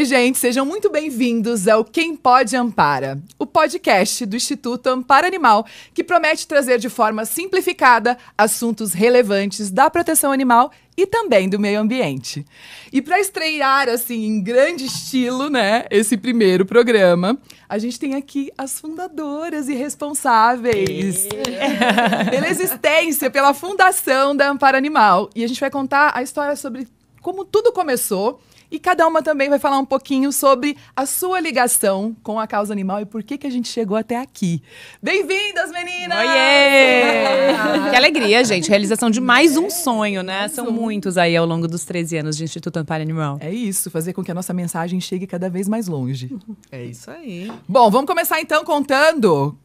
Oi, gente, sejam muito bem-vindos ao Quem Pode Ampara, o podcast do Instituto Ampara Animal, que promete trazer de forma simplificada assuntos relevantes da proteção animal e também do meio ambiente. E para estrear assim em grande estilo, né, esse primeiro programa, a gente tem aqui as fundadoras e responsáveis é. pela existência, pela fundação da Amparo Animal, e a gente vai contar a história sobre como tudo começou e cada uma também vai falar um pouquinho sobre a sua ligação com a causa animal e por que, que a gente chegou até aqui. Bem-vindas, meninas! Oiê! que alegria, gente. Realização de mais um sonho, né? São muitos aí ao longo dos 13 anos de Instituto Amparo Animal. É isso, fazer com que a nossa mensagem chegue cada vez mais longe. É isso aí. Bom, vamos começar então contando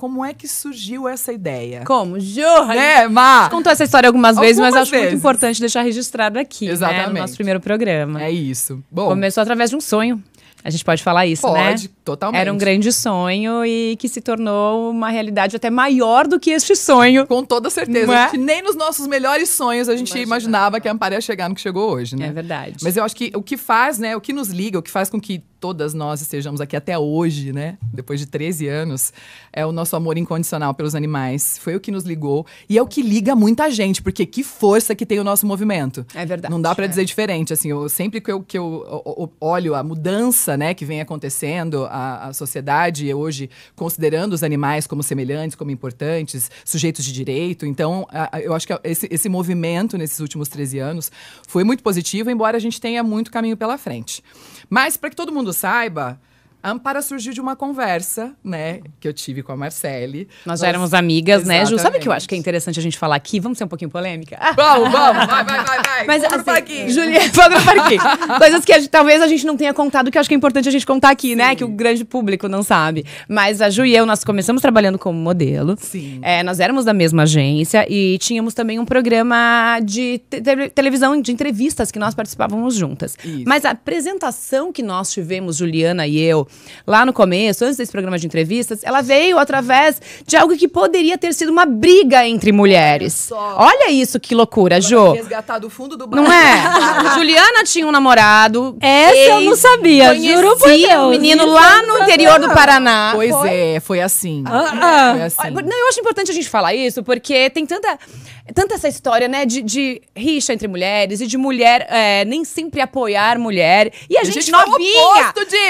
como é que surgiu essa ideia? Como? Jura? Né, Má? contou essa história algumas, algumas vezes, mas acho vezes. muito importante deixar registrado aqui, Exatamente. Né, no nosso primeiro programa. É isso. Bom, Começou através de um sonho. A gente pode falar isso, pode, né? Pode, totalmente. Era um grande sonho e que se tornou uma realidade até maior do que este sonho. Com toda certeza. É? nem nos nossos melhores sonhos a gente imaginava, imaginava que a Amparo ia chegar no que chegou hoje, né? É verdade. Mas eu acho que o que faz, né? O que nos liga, o que faz com que todas nós estejamos aqui até hoje, né? Depois de 13 anos, é o nosso amor incondicional pelos animais. Foi o que nos ligou e é o que liga muita gente, porque que força que tem o nosso movimento. É verdade. Não dá para é. dizer diferente, assim, eu, sempre que eu, que eu, olho a mudança, né, que vem acontecendo, a, a sociedade hoje considerando os animais como semelhantes, como importantes, sujeitos de direito. Então, a, a, eu acho que esse, esse movimento nesses últimos 13 anos foi muito positivo, embora a gente tenha muito caminho pela frente. Mas para que todo mundo mundo saiba a Ampara surgiu de uma conversa, né, que eu tive com a Marcele. Nós, Nós... já éramos amigas, Exatamente. né, Ju? Sabe o que eu acho que é interessante a gente falar aqui? Vamos ser um pouquinho polêmica? Vamos, vamos, vai, vai, vai, vai. Mas, fogo assim, parquinho. Juliana, fogo parquinho. Coisas que a, talvez a gente não tenha contado, que eu acho que é importante a gente contar aqui, Sim. né, que o grande público não sabe. Mas a Ju e eu, nós começamos trabalhando como modelo. Sim. É, nós éramos da mesma agência e tínhamos também um programa de te te televisão, de entrevistas que nós participávamos juntas. Isso. Mas a apresentação que nós tivemos, Juliana e eu, lá no começo, antes desse programa de entrevistas, ela veio através de algo que poderia ter sido uma briga entre mulheres. Olha isso, que loucura, ela Jô. Resgatar do fundo do barco. Não é? Juliana tinha um namorado. Essa eu não sabia, juro por Deus. É um menino lá no interior do Paraná. Pois foi? é, foi assim. Ah, ah. Foi assim. Não, eu acho importante a gente falar isso, porque tem tanta, tanta essa história, né, de, de rixa entre mulheres e de mulher é, nem sempre apoiar mulher. E a, a gente, gente disso.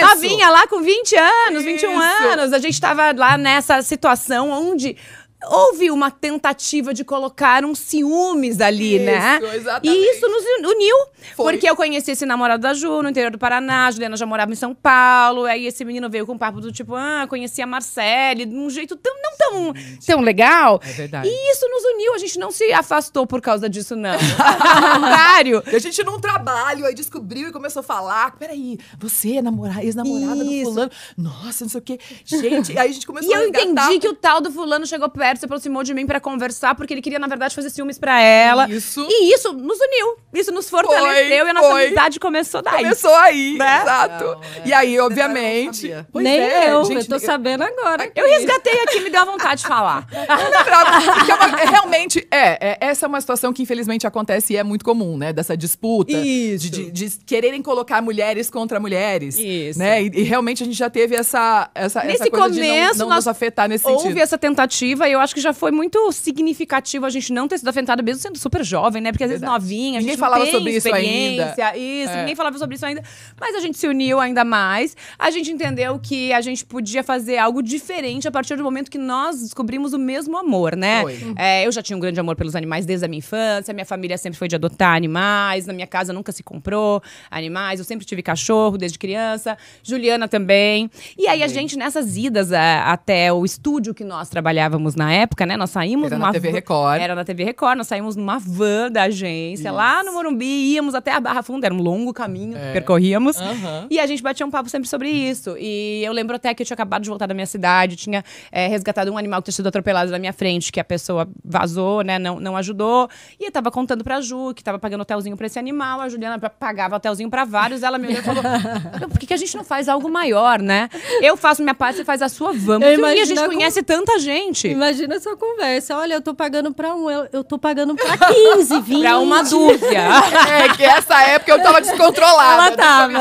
novinha lá com 20 anos, Isso. 21 anos, a gente estava lá nessa situação onde houve uma tentativa de colocar uns ciúmes ali, isso, né? Exatamente. E isso nos uniu. Foi. Porque eu conheci esse namorado da Ju no interior do Paraná, a Juliana já morava em São Paulo, aí esse menino veio com um papo do tipo, ah, conheci a Marcele, de um jeito tão, não tão, tão legal. É verdade. E isso nos uniu, a gente não se afastou por causa disso, não. Contrário. a gente num trabalho, aí descobriu e começou a falar, peraí, você é namorada, ex-namorada do fulano, nossa, não sei o quê. Gente, aí a gente começou e a E eu entendi que o tal do fulano chegou perto se aproximou de mim para conversar, porque ele queria, na verdade, fazer ciúmes para ela. Isso. E isso nos uniu. Isso nos fortaleceu foi, e a nossa foi. amizade começou daí. Começou aí, né? exato. Não, é. E aí, obviamente. nem é, eu, gente, eu tô sabendo agora. Aqui. Eu resgatei aqui, me deu a vontade de falar. é uma, é realmente, é, é, Essa é uma situação que, infelizmente, acontece e é muito comum, né? Dessa disputa. Isso. De, de, de quererem colocar mulheres contra mulheres. Isso. Né? E, e realmente a gente já teve essa, essa, nesse essa coisa começo, de não, não nós nos afetar nesse houve sentido. Houve essa tentativa e eu eu acho que já foi muito significativo a gente não ter sido afetada, mesmo sendo super jovem, né? Porque às vezes Verdade. novinha, a gente ninguém falava sobre isso ainda. Isso, é. ninguém falava sobre isso ainda. Mas a gente se uniu ainda mais. A gente entendeu que a gente podia fazer algo diferente a partir do momento que nós descobrimos o mesmo amor, né? Uhum. É, eu já tinha um grande amor pelos animais desde a minha infância. Minha família sempre foi de adotar animais. Na minha casa nunca se comprou animais. Eu sempre tive cachorro desde criança. Juliana também. E aí a gente, nessas idas a, é, até o estúdio que nós trabalhávamos na época, né? Nós saímos era numa na TV Record. Era na TV Record, nós saímos numa van da agência Isso. lá no Morumbi, íamos até a Barra Funda, era um longo caminho, é. percorríamos. Uhum. E a gente batia um papo sempre sobre isso. E eu lembro até que eu tinha acabado de voltar da minha cidade, tinha é, resgatado um animal que tinha sido atropelado na minha frente, que a pessoa vazou, né? Não, não ajudou. E eu tava contando pra Ju, que tava pagando hotelzinho pra esse animal. A Juliana pagava hotelzinho pra vários. Ela me olhou e falou: por que, que a gente não faz algo maior, né? Eu faço minha parte, você faz a sua, vamos. E a gente conhece tanta gente. Imagina imagina essa conversa. Olha, eu tô pagando pra um, eu, eu tô pagando pra 15, 20. pra uma dúzia. é, que essa época eu tava descontrolada. Ela tava.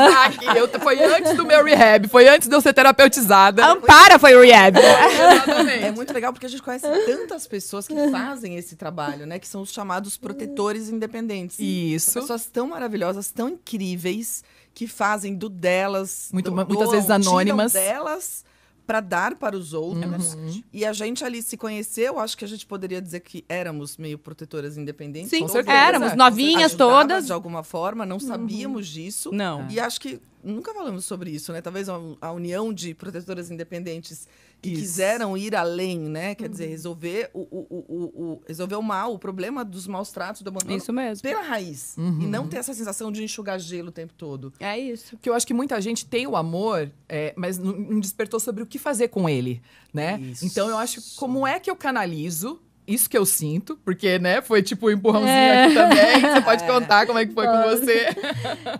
Eu, foi antes do meu rehab, foi antes de eu ser terapeutizada. Ampara foi o rehab. É, exatamente. É muito legal porque a gente conhece tantas pessoas que fazem esse trabalho, né? Que são os chamados protetores independentes. Isso. São pessoas tão maravilhosas, tão incríveis, que fazem do delas. Muito, do, muitas do, vezes anônimas. delas para dar para os outros. É e a gente ali se conheceu, acho que a gente poderia dizer que éramos meio protetoras independentes. Sim, com certeza. éramos novinhas todas. De alguma forma, não uhum. sabíamos uhum. disso. Não. E acho que nunca falamos sobre isso, né? Talvez a, a união de protetoras independentes que quiseram ir além, né? Quer uhum. dizer, resolver o, o, o, o, resolver o mal, o problema dos maus tratos, do abandono. Isso mesmo. Pela raiz. Uhum. E não uhum. ter essa sensação de enxugar gelo o tempo todo. É isso. Porque eu acho que muita gente tem o amor, é, mas não despertou sobre o que fazer com ele, né? Isso. Então eu acho como é que eu canalizo isso que eu sinto, porque, né, foi tipo um empurrãozinho é. aqui também. Você pode é. contar como é que foi com você.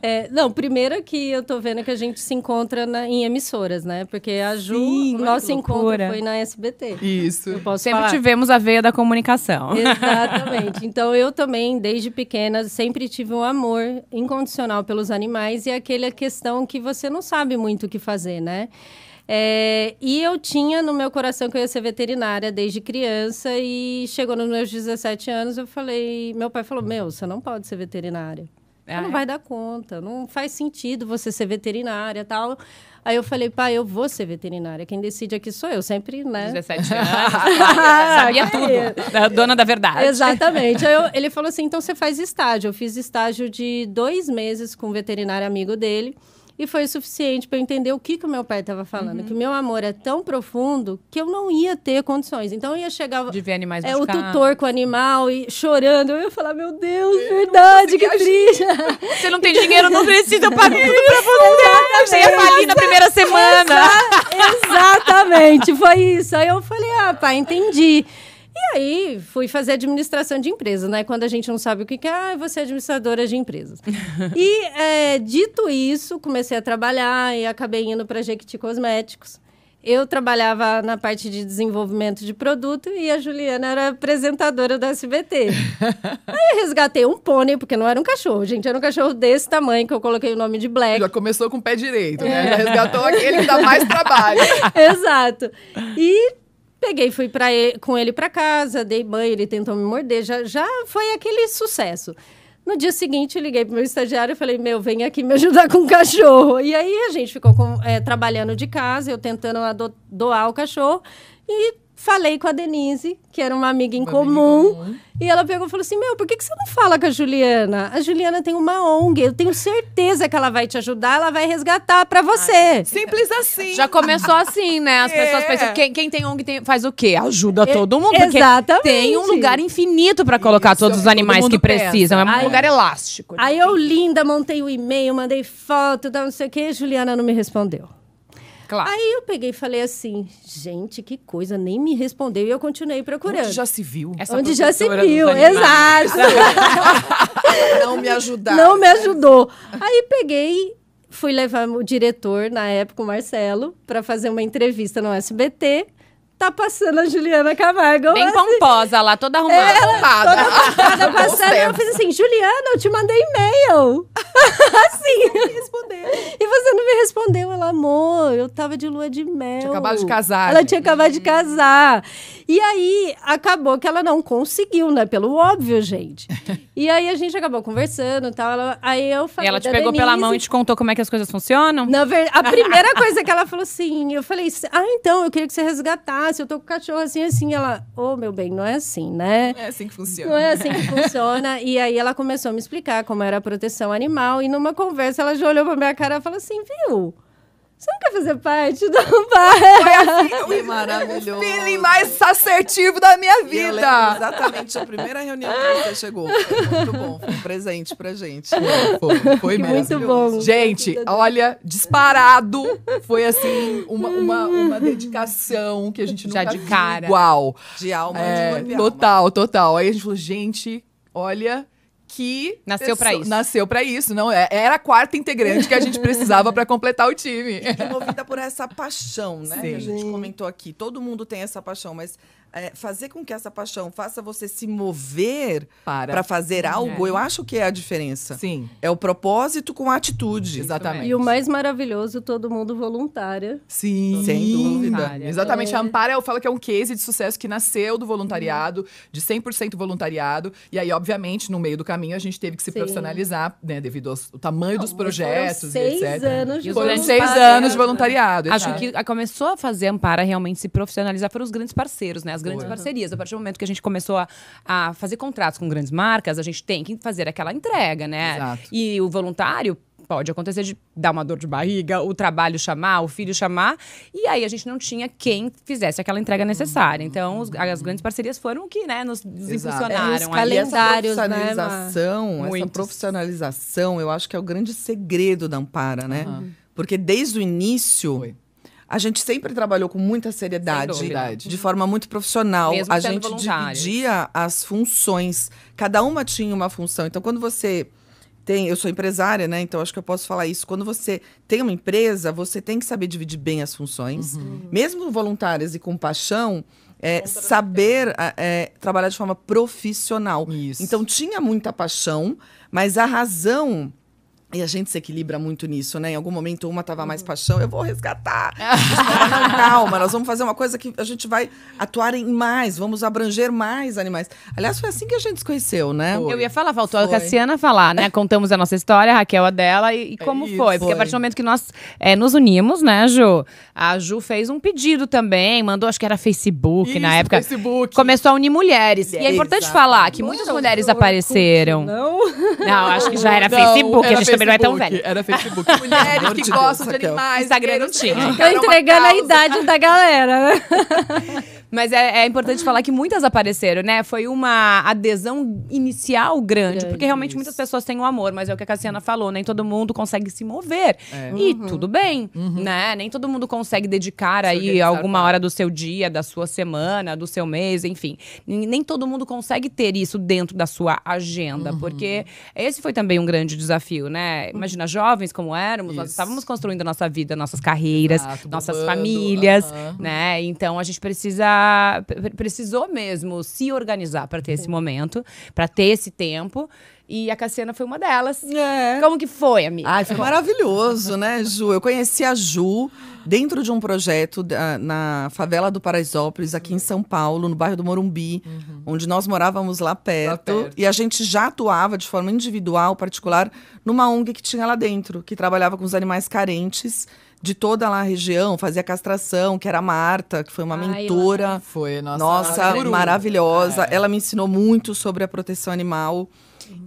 É, não, primeiro que eu tô vendo que a gente se encontra na, em emissoras, né? Porque a Ju, Sim, nosso encontro foi na SBT. Isso. sempre falar. tivemos a veia da comunicação. Exatamente. Então eu também, desde pequena, sempre tive um amor incondicional pelos animais e é aquela questão que você não sabe muito o que fazer, né? É, e eu tinha no meu coração que eu ia ser veterinária desde criança e chegou nos meus 17 anos, eu falei, meu pai falou, meu, você não pode ser veterinária. Ah, não é? vai dar conta, não faz sentido você ser veterinária tal. Aí eu falei, pai, eu vou ser veterinária. Quem decide aqui sou eu, sempre, né? 17 anos, ah, sabia tudo. dona da verdade. Exatamente. Eu, ele falou assim, então você faz estágio. Eu fiz estágio de dois meses com um veterinário amigo dele. E foi o suficiente para eu entender o que, que o meu pai estava falando. Uhum. Que o meu amor é tão profundo que eu não ia ter condições. Então eu ia chegar. De ver animais É o tutor com o animal e chorando. Eu ia falar, meu Deus, eu verdade, que triste. Você não tem dinheiro, não precisa, eu pago tudo para você. Você ia falir na primeira semana. Exa exatamente, foi isso. Aí eu falei, ah, pai, entendi. E aí fui fazer administração de empresa, né? Quando a gente não sabe o que, que é, ah, você é administradora de empresas. e é, dito isso, comecei a trabalhar e acabei indo para Jequiti Cosméticos. Eu trabalhava na parte de desenvolvimento de produto e a Juliana era apresentadora da SBT. Aí eu resgatei um pônei, porque não era um cachorro, gente. Era um cachorro desse tamanho que eu coloquei o nome de Black. Já começou com o pé direito, né? É. Já resgatou aquele que dá mais trabalho. Exato. E Peguei, fui pra ele, com ele para casa, dei banho, ele tentou me morder, já, já foi aquele sucesso. No dia seguinte, eu liguei pro meu estagiário e falei, meu, vem aqui me ajudar com o cachorro. E aí a gente ficou com, é, trabalhando de casa, eu tentando doar o cachorro. E Falei com a Denise, que era uma amiga em uma comum, amiga comum, e ela pegou e falou assim: Meu, por que, que você não fala com a Juliana? A Juliana tem uma ONG, eu tenho certeza que ela vai te ajudar, ela vai resgatar para você. Ai, simples assim. Já começou assim, né? As é. pessoas pensam: quem, quem tem ONG tem, faz o quê? Ajuda todo mundo. É, exatamente. Tem um lugar infinito para colocar Isso, todos os é, animais todo que precisam. Pensa. É um lugar elástico. Aí eu, linda, montei o e-mail, mandei foto, não sei o quê, Juliana não me respondeu. Claro. Aí eu peguei e falei assim, gente, que coisa, nem me respondeu. E eu continuei procurando. Onde já se viu. Essa Onde já se viu, exato. Não me ajudar. Não me ajudou. Aí peguei, fui levar o diretor, na época, o Marcelo, para fazer uma entrevista no SBT tá passando a Juliana Camargo. Bem assim, pomposa assim, lá, toda arrumada. Ela, é, toda arrumada, passando. eu fiz assim, Juliana, eu te mandei e-mail. assim. E você não me respondeu. Ela, amor, eu tava de lua de mel. Tinha acabado de casar. Ela tinha acabado de casar. E aí, acabou que ela não conseguiu, né? Pelo óbvio, gente. e aí, a gente acabou conversando e tal. Ela, aí, eu falei E ela te pegou Denise, pela mão e te contou como é que as coisas funcionam? Na verdade, a primeira coisa que ela falou assim, eu falei, ah, então, eu queria que você resgatasse fácil, ah, eu tô com cachorro assim, assim. Ela, ô, oh, meu bem, não é assim, né? Não é assim que funciona. Não é assim que funciona. e aí ela começou a me explicar como era a proteção animal. E numa conversa, ela já olhou pra minha cara e falou assim, viu? Você não quer fazer parte do bar? Foi assim, maravilhoso. O feeling mais assertivo da minha vida. exatamente a primeira reunião que você chegou. Foi muito bom. Foi um presente pra gente. Foi, foi mesmo. Muito bom. Gente, olha, disparado. Foi assim, uma, uma, uma dedicação que a gente nunca Já de cara. igual. De alma, é, de Total, total. Aí a gente falou, gente, olha que nasceu para isso. Nasceu para isso, não é? Era a quarta integrante que a gente precisava para completar o time. E movida por essa paixão, né? Sim. Que a gente comentou aqui. Todo mundo tem essa paixão, mas é, fazer com que essa paixão faça você se mover para fazer uhum. algo, é. eu acho que é a diferença. Sim. É o propósito com a atitude. Exatamente. E o mais maravilhoso, todo mundo voluntária. Sim, todo sem dúvida. Exatamente. É. A Ampara, eu é falo que é um case de sucesso que nasceu do voluntariado, de 100% voluntariado. E aí, obviamente, no meio do caminho, a gente teve que se Sim. profissionalizar, né, devido ao tamanho Não, dos projetos, seis etc. Anos foram seis anos de voluntariado. Acho que começou a fazer a Ampara realmente se profissionalizar foram os grandes parceiros, né? as grandes parcerias. A partir do momento que a gente começou a, a fazer contratos com grandes marcas, a gente tem que fazer aquela entrega, né? Exato. E o voluntário pode acontecer de dar uma dor de barriga, o trabalho chamar, o filho chamar, e aí a gente não tinha quem fizesse aquela entrega necessária. Então, os, as grandes parcerias foram o que, né, nos, nos impulsionaram. os calendários, né, essa profissionalização, né, essa profissionalização, eu acho que é o grande segredo da Ampara, né? Uhum. Porque desde o início, Foi a gente sempre trabalhou com muita seriedade, de forma muito profissional. Mesmo a gente dividia as funções, cada uma tinha uma função. Então, quando você tem, eu sou empresária, né? Então acho que eu posso falar isso. Quando você tem uma empresa, você tem que saber dividir bem as funções, uhum. mesmo voluntárias e com paixão. É, saber é, trabalhar de forma profissional. Isso. Então tinha muita paixão, mas a razão e a gente se equilibra muito nisso, né? Em algum momento uma tava mais uhum. paixão, eu vou resgatar. Calma, nós vamos fazer uma coisa que a gente vai atuar em mais, vamos abranger mais animais. Aliás, foi assim que a gente se conheceu, né? Foi. Eu ia falar, faltou foi. a Cassiana falar, né? Contamos a nossa história, a Raquel a dela e, e é como foi. Porque foi. a partir do momento que nós é, nos unimos, né, Ju? A Ju fez um pedido também, mandou, acho que era Facebook Isso, na época. Facebook. Começou a unir mulheres. e é importante exato. falar que muitas mulheres apareceram. Não. Não, acho que já era não, Facebook. Era a gente também não é tão velho. Era Facebook. Mulheres que gostam de animais. Instagram não tinha. Tô tá entregando a idade da galera, né? Mas é, é importante falar que muitas apareceram, né? Foi uma adesão inicial grande, grande porque realmente isso. muitas pessoas têm o um amor, mas é o que a Cassiana falou, nem todo mundo consegue se mover. É. E uhum. tudo bem, uhum. né? Nem todo mundo consegue dedicar se aí alguma hora do seu dia, da sua semana, do seu mês, enfim. Nem todo mundo consegue ter isso dentro da sua agenda, uhum. porque esse foi também um grande desafio, né? Uhum. Imagina, jovens como éramos, isso. nós estávamos construindo a nossa vida, nossas carreiras, Exato, nossas famílias, né? Então a gente precisa precisou mesmo se organizar para ter esse uhum. momento, para ter esse tempo. E a Cassiana foi uma delas. É. Como que foi, amiga? Ai, foi é maravilhoso, né, Ju? Eu conheci a Ju dentro de um projeto da, na favela do Paraisópolis, aqui em São Paulo, no bairro do Morumbi, uhum. onde nós morávamos lá perto, lá perto, E a gente já atuava de forma individual, particular, numa ONG que tinha lá dentro, que trabalhava com os animais carentes de toda lá a região, fazia castração, que era a Marta, que foi uma Ai, mentora. Foi, nossa. Nossa, maravilhosa. É. Ela me ensinou muito sobre a proteção animal.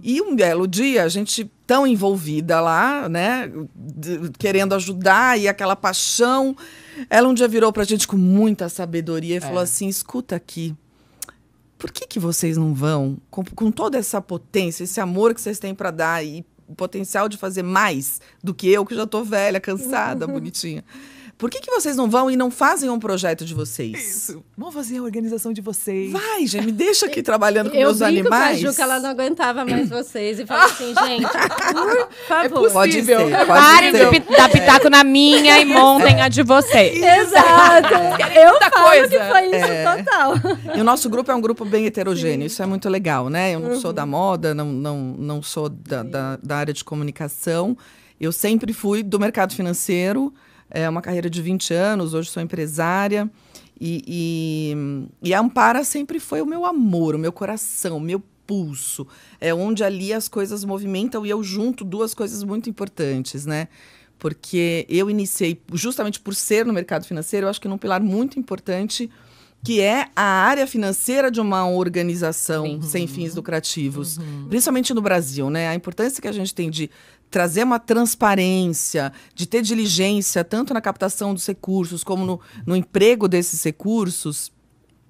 E um belo dia, a gente tão envolvida lá, né, de, querendo ajudar e aquela paixão, ela um dia virou para a gente com muita sabedoria e é. falou assim: escuta aqui, por que, que vocês não vão, com, com toda essa potência, esse amor que vocês têm para dar e o potencial de fazer mais do que eu, que já estou velha, cansada, bonitinha. Por que, que vocês não vão e não fazem um projeto de vocês? Isso. Vão fazer a organização de vocês. Vai, gente, me deixa aqui trabalhando com eu meus animais. Eu que ela não aguentava mais vocês e falou assim, gente, por é favor. É pode ver. pode Parem de dar pitaco é. na minha e montem a de vocês. Exato. Eu falo coisa. que foi isso é. total. E o nosso grupo é um grupo bem heterogêneo, Sim. isso é muito legal, né? Eu não uhum. sou da moda, não, não, não sou da, da, da área de comunicação. Eu sempre fui do mercado financeiro, é uma carreira de 20 anos, hoje sou empresária. E, e, e, a Ampara sempre foi o meu amor, o meu coração, o meu pulso. É onde ali as coisas movimentam e eu junto duas coisas muito importantes, né? Porque eu iniciei, justamente por ser no mercado financeiro, eu acho que num pilar muito importante, que é a área financeira de uma organização uhum. sem fins uhum. lucrativos. Uhum. Principalmente no Brasil, né? A importância que a gente tem de trazer uma transparência, de ter diligência, tanto na captação dos recursos como no, no emprego desses recursos,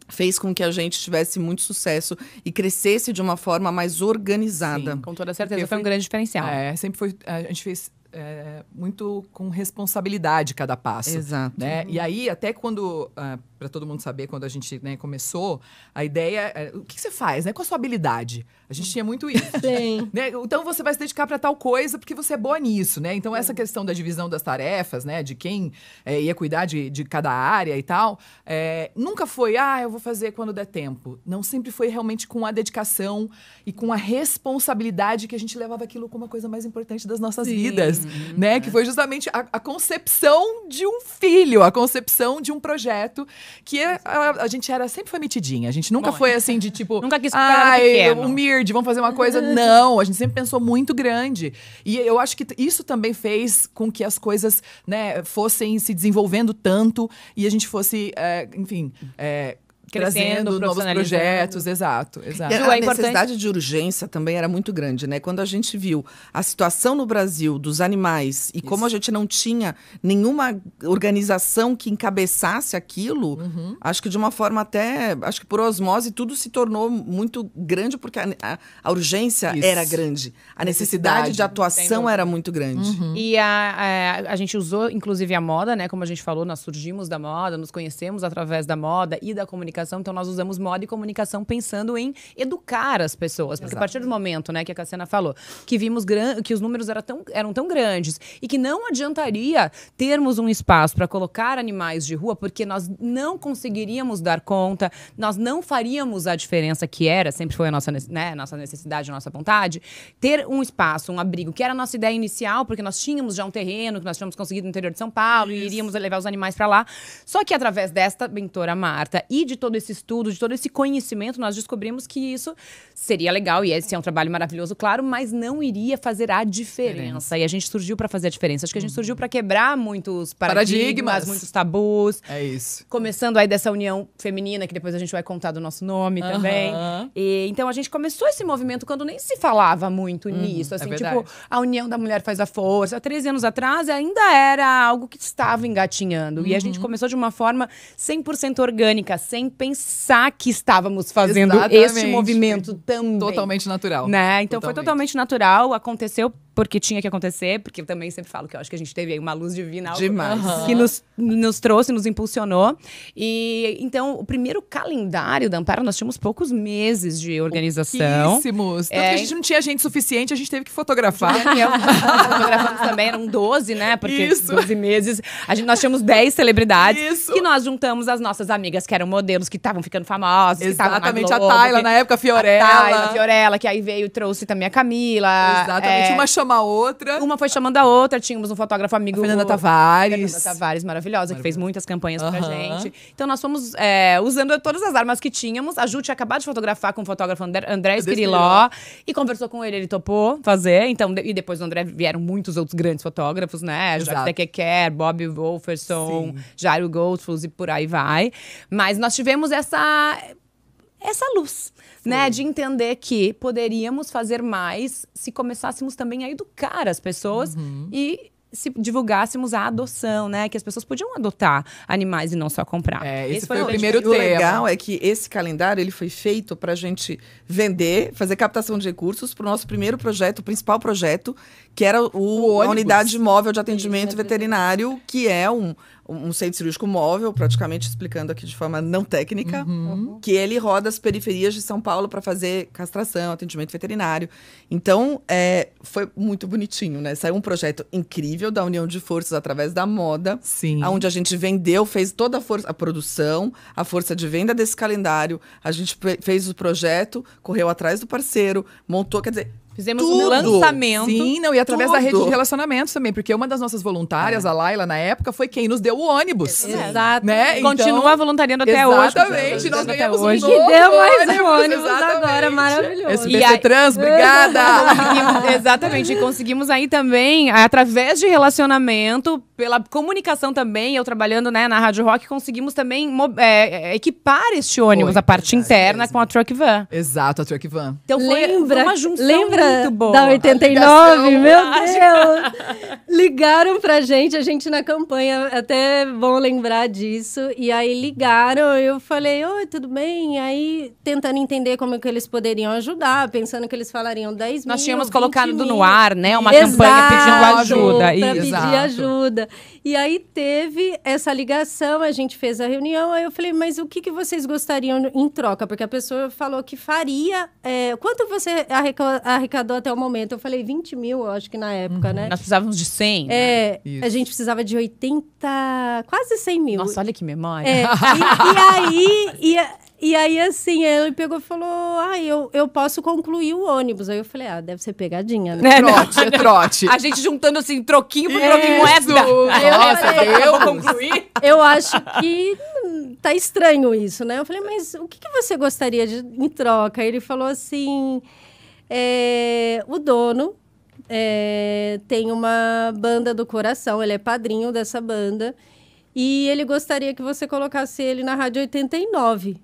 fez com que a gente tivesse muito sucesso e crescesse de uma forma mais organizada. Sim, com toda certeza foi, foi um grande diferencial. É, sempre foi a gente fez é, muito com responsabilidade cada passo. Exato. Né? Uhum. E aí, até quando, uh, ah, para todo mundo saber, quando a gente né, começou, a ideia é, o que, que, você faz, né? Qual a sua habilidade? A gente tinha muito isso. Sim. Né? Então, você vai se dedicar para tal coisa porque você é boa nisso, né? Então, essa questão da divisão das tarefas, né? De quem é, ia cuidar de, de cada área e tal, é, nunca foi, ah, eu vou fazer quando der tempo. Não, sempre foi realmente com a dedicação e com a responsabilidade que a gente levava aquilo como a coisa mais importante das nossas Sim. vidas uhum, né? É. Que foi justamente a, a, concepção de um filho, a concepção de um projeto que a, é, a, a gente era sempre foi metidinha. A gente nunca Bom, foi assim de tipo, nunca quis ai, o Mird, vamos fazer uma coisa. Não, a gente sempre pensou muito grande. E eu acho que isso também fez com que as coisas, né, fossem se desenvolvendo tanto e a gente fosse, é, enfim, é, trazendo novos projetos, exato, exato. E então, é a, a necessidade de urgência também era muito grande, né? Quando a gente viu a situação no Brasil dos animais e Isso. como a gente não tinha nenhuma organização que encabeçasse aquilo, uhum. acho que de uma forma até, acho que por osmose tudo se tornou muito grande porque a, a, a urgência Isso. era grande, a necessidade, necessidade de atuação era muito grande. Uhum. E a, a gente usou inclusive a moda, né? Como a gente falou, nós surgimos da moda, nos conhecemos através da moda e da comunicação comunicação, então nós usamos moda e comunicação pensando em educar as pessoas. Porque Exato. a partir do momento né, que a Cassiana falou que vimos que os números eram tão, eram tão grandes e que não adiantaria termos um espaço para colocar animais de rua, porque nós não conseguiríamos dar conta, nós não faríamos a diferença que era, sempre foi a nossa, né, nossa necessidade, a nossa vontade, ter um espaço, um abrigo, que era a nossa ideia inicial, porque nós tínhamos já um terreno que nós tínhamos conseguido no interior de São Paulo Isso. e iríamos levar os animais para lá. Só que através desta mentora Marta e de todo esse estudo, de todo esse conhecimento, nós descobrimos que isso seria legal e esse é um trabalho maravilhoso, claro, mas não iria fazer a diferença. É. E a gente surgiu para fazer a diferença. Acho que a gente uhum. surgiu para quebrar muitos paradigmas, paradigmas, muitos tabus. É isso. Começando aí dessa união feminina, que depois a gente vai contar do nosso nome uhum. também. E, então a gente começou esse movimento quando nem se falava muito uhum. nisso. É assim, é tipo, a união da mulher faz a força. Há 13 anos atrás ainda era algo que estava engatinhando. Uhum. E a gente uhum. começou de uma forma 100% orgânica, sem pensar que estávamos fazendo Exatamente. este movimento também. Totalmente natural. Né? Então totalmente. foi totalmente natural, aconteceu porque tinha que acontecer, porque eu também sempre falo que eu acho que a gente teve aí uma luz divina Demais. que nos, nos trouxe, nos impulsionou. E então, o primeiro calendário da Amparo, nós tínhamos poucos meses de organização. Pouquíssimos. Tanto é... que a gente não tinha gente suficiente, a gente teve que fotografar. fotografamos também, eram 12, né? Porque Isso. 12 meses. A gente, nós tínhamos 10 celebridades. Isso. E nós juntamos as nossas amigas que eram modelos que estavam ficando famosos. Exatamente, Globo, a Tayla, que... na época, a Fiorella. A Tayla, a Fiorella, que aí veio trouxe também a Camila. Exatamente, é... uma chama a outra. Uma foi chamando a outra, tínhamos um fotógrafo amigo. A Fernanda Tavares. Fernanda Tavares, maravilhosa, que fez muitas campanhas com pra gente. Então nós fomos é, usando todas as armas que tínhamos. A Ju tinha acabado de fotografar com o fotógrafo André, André e conversou com ele, ele topou fazer. Então, e depois do André vieram muitos outros grandes fotógrafos, né? Jacques Tequequer, Bob Wolferson, Sim. Jairo Goldfuss e por aí vai. Mas nós tivemos tivemos essa essa luz, Sim. né, de entender que poderíamos fazer mais se começássemos também a educar as pessoas uhum. e se divulgássemos a adoção, né? Que as pessoas podiam adotar animais e não só comprar. É, esse, esse foi, foi o primeiro tema. O legal é que esse calendário ele foi feito para a gente vender, fazer captação de recursos para o nosso primeiro projeto, o principal projeto, que era o, o a unidade móvel de atendimento Isso, é veterinário, que é um um centro cirúrgico móvel, praticamente explicando aqui de forma não técnica, uhum. que ele roda as periferias de São Paulo para fazer castração, atendimento veterinário. Então, é, foi muito bonitinho, né? Saiu um projeto incrível da união de forças através da moda, Sim. onde a gente vendeu, fez toda a força, a produção, a força de venda desse calendário, a gente fez o projeto, correu atrás do parceiro, montou, quer dizer, Fizemos Tudo. um lançamento. Sim, não, e através Tudo. da rede de relacionamentos também, porque uma das nossas voluntárias, é. a Laila, na época, foi quem nos deu o ônibus. Exato. Né? Então, Continua voluntariando até exatamente, hoje. Exatamente, nós ganhamos um hoje. Que deu mais ônibus, ônibus agora, maravilhoso. SBC aí, Trans, obrigada! exatamente, e conseguimos aí também, através de relacionamento, pela comunicação também, eu trabalhando né, na Rádio Rock, conseguimos também é, é, equipar este ônibus, foi, a parte interna, com a Truck Van. Exato, a Truck Van. Então foi lembra, uma junção lembra muito boa. Da 89, meu Deus! ligaram pra gente, a gente na campanha, até vão lembrar disso. E aí ligaram, eu falei, oi, tudo bem? E aí, tentando entender como é que eles poderiam ajudar, pensando que eles falariam 10 mil. Nós tínhamos colocado mil. no ar, né? Uma Exato, campanha pedindo ajuda. Pra Exato. pedir ajuda. E aí teve essa ligação, a gente fez a reunião, aí eu falei, mas o que, que vocês gostariam em troca? Porque a pessoa falou que faria. É, quanto você arrecadou até o momento? Eu falei 20 mil, eu acho que na época, uhum. né? Nós precisávamos de 100. Né? É, né? a gente precisava de 80, quase 100 mil. Nossa, olha que memória. É, e, e, aí, e, e aí, assim, ele pegou e falou: Ah, eu, eu posso concluir o ônibus. Aí eu falei: Ah, deve ser pegadinha, né? É, trote, é trote. A gente juntando assim, troquinho por troquinho, moeda. Nossa, ah, eu, eu Eu acho que tá estranho isso, né? Eu falei: Mas o que, que você gostaria de, em troca? Ele falou assim. É, o dono é, tem uma banda do coração, ele é padrinho dessa banda. E ele gostaria que você colocasse ele na Rádio 89.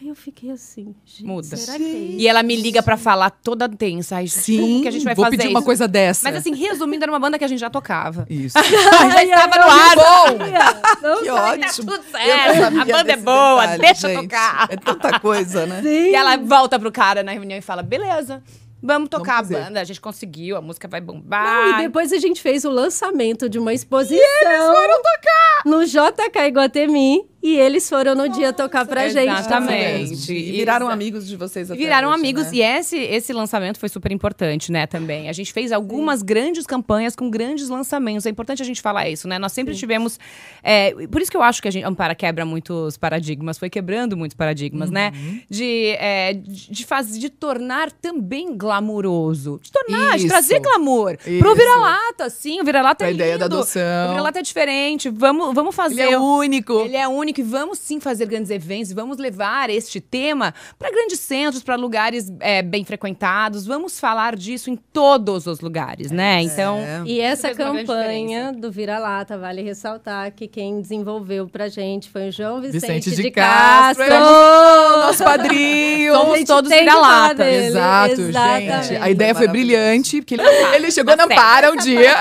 Aí eu fiquei assim, gente, Muda. será que é E ela me liga para falar toda tensa. Ai, Sim, que a gente vai vou fazer pedir isso. uma coisa dessa. Mas assim, resumindo, era uma banda que a gente já tocava. Isso. já estava no ar. Bom. que ótimo. Tá tudo certo. A banda é boa, detalhe, deixa gente. tocar. É tanta coisa, né? Sim. E ela volta pro cara na reunião e fala, beleza. Vamos tocar Vamos a banda, a gente conseguiu, a música vai bombar. Não, e depois a gente fez o lançamento de uma exposição. E eles foram tocar! No JK Iguatemi. E eles foram no dia tocar pra gente. Exatamente. E viraram amigos de vocês até Viraram hoje, amigos. Né? E esse, esse lançamento foi super importante, né, também. A gente fez algumas Sim. grandes campanhas com grandes lançamentos. É importante a gente falar isso, né? Nós sempre Sim. tivemos. É, por isso que eu acho que a gente. Ampara quebra muitos paradigmas, foi quebrando muitos paradigmas, né? uhum. né? De, é, de, fazer, de tornar também glamuroso. De tornar, isso. de trazer glamour. Isso. Pro vira-lata, sim O vira-lata é A ideia da adoção. O vira-lata é diferente. Vamos, vamos fazer. Ele é único. Ele é único que vamos sim fazer grandes eventos, vamos levar este tema para grandes centros, para lugares é, bem frequentados, vamos falar disso em todos os lugares, né? é, né? Então. É. E essa campanha do Vira-Lata, vale ressaltar que quem desenvolveu pra gente foi o João Vicente, Vicente de, de Castro. Castro. É nosso padrinho! Somos todos Vira-Lata. Exato, Exatamente. gente. A ideia foi brilhante, porque ele, ele chegou na para um dia.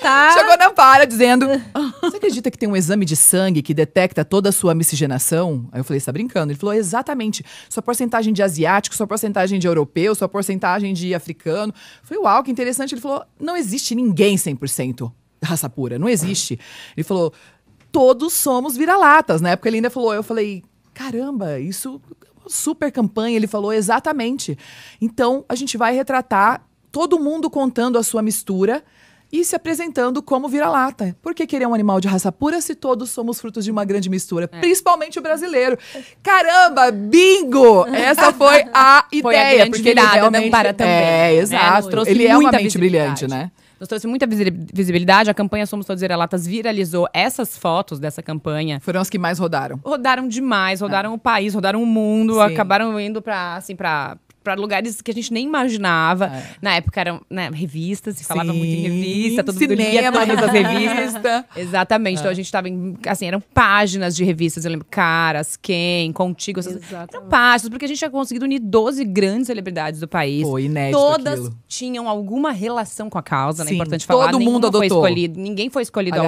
Tá? Chegou na para dizendo: ah, Você acredita que tem um exame de sangue? que detecta toda a sua miscigenação? Aí eu falei, você tá brincando? Ele falou, exatamente. Sua porcentagem de asiático, sua porcentagem de europeu, sua porcentagem de africano. Eu falei, uau, que interessante. Ele falou, não existe ninguém 100% raça pura, não existe. Ele falou, todos somos vira-latas. Na época ele ainda falou, eu falei, caramba, isso é super campanha, ele falou exatamente. Então, a gente vai retratar todo mundo contando a sua mistura e se apresentando como vira-lata. Por que querer é um animal de raça pura se todos somos frutos de uma grande mistura? É. Principalmente o brasileiro. Caramba, bingo! Essa foi a ideia. Foi a porque virada ele realmente... para também. É, né? exato. Né? Ele é uma mente brilhante, né? Nos trouxe muita visibilidade. A campanha Somos Todos Vira-Latas viralizou essas fotos dessa campanha. Foram as que mais rodaram. Rodaram demais, rodaram é. o país, rodaram o mundo, Sim. acabaram indo para assim, pra, para lugares que a gente nem imaginava. É. Na época eram né, revistas, se falava muito em revista, todo Cinema. mundo lia todas as revistas. Exatamente. Então é. Então a gente estava em. Assim, eram páginas de revistas, eu lembro, Caras, Quem, Contigo. Essas, Exatamente. eram páginas, porque a gente tinha conseguido unir 12 grandes celebridades do país. Foi inédito. Todas aquilo. tinham alguma relação com a causa, né? É Sim, né? Importante falar. Todo mundo adotou. Foi escolhido, ninguém foi escolhido ao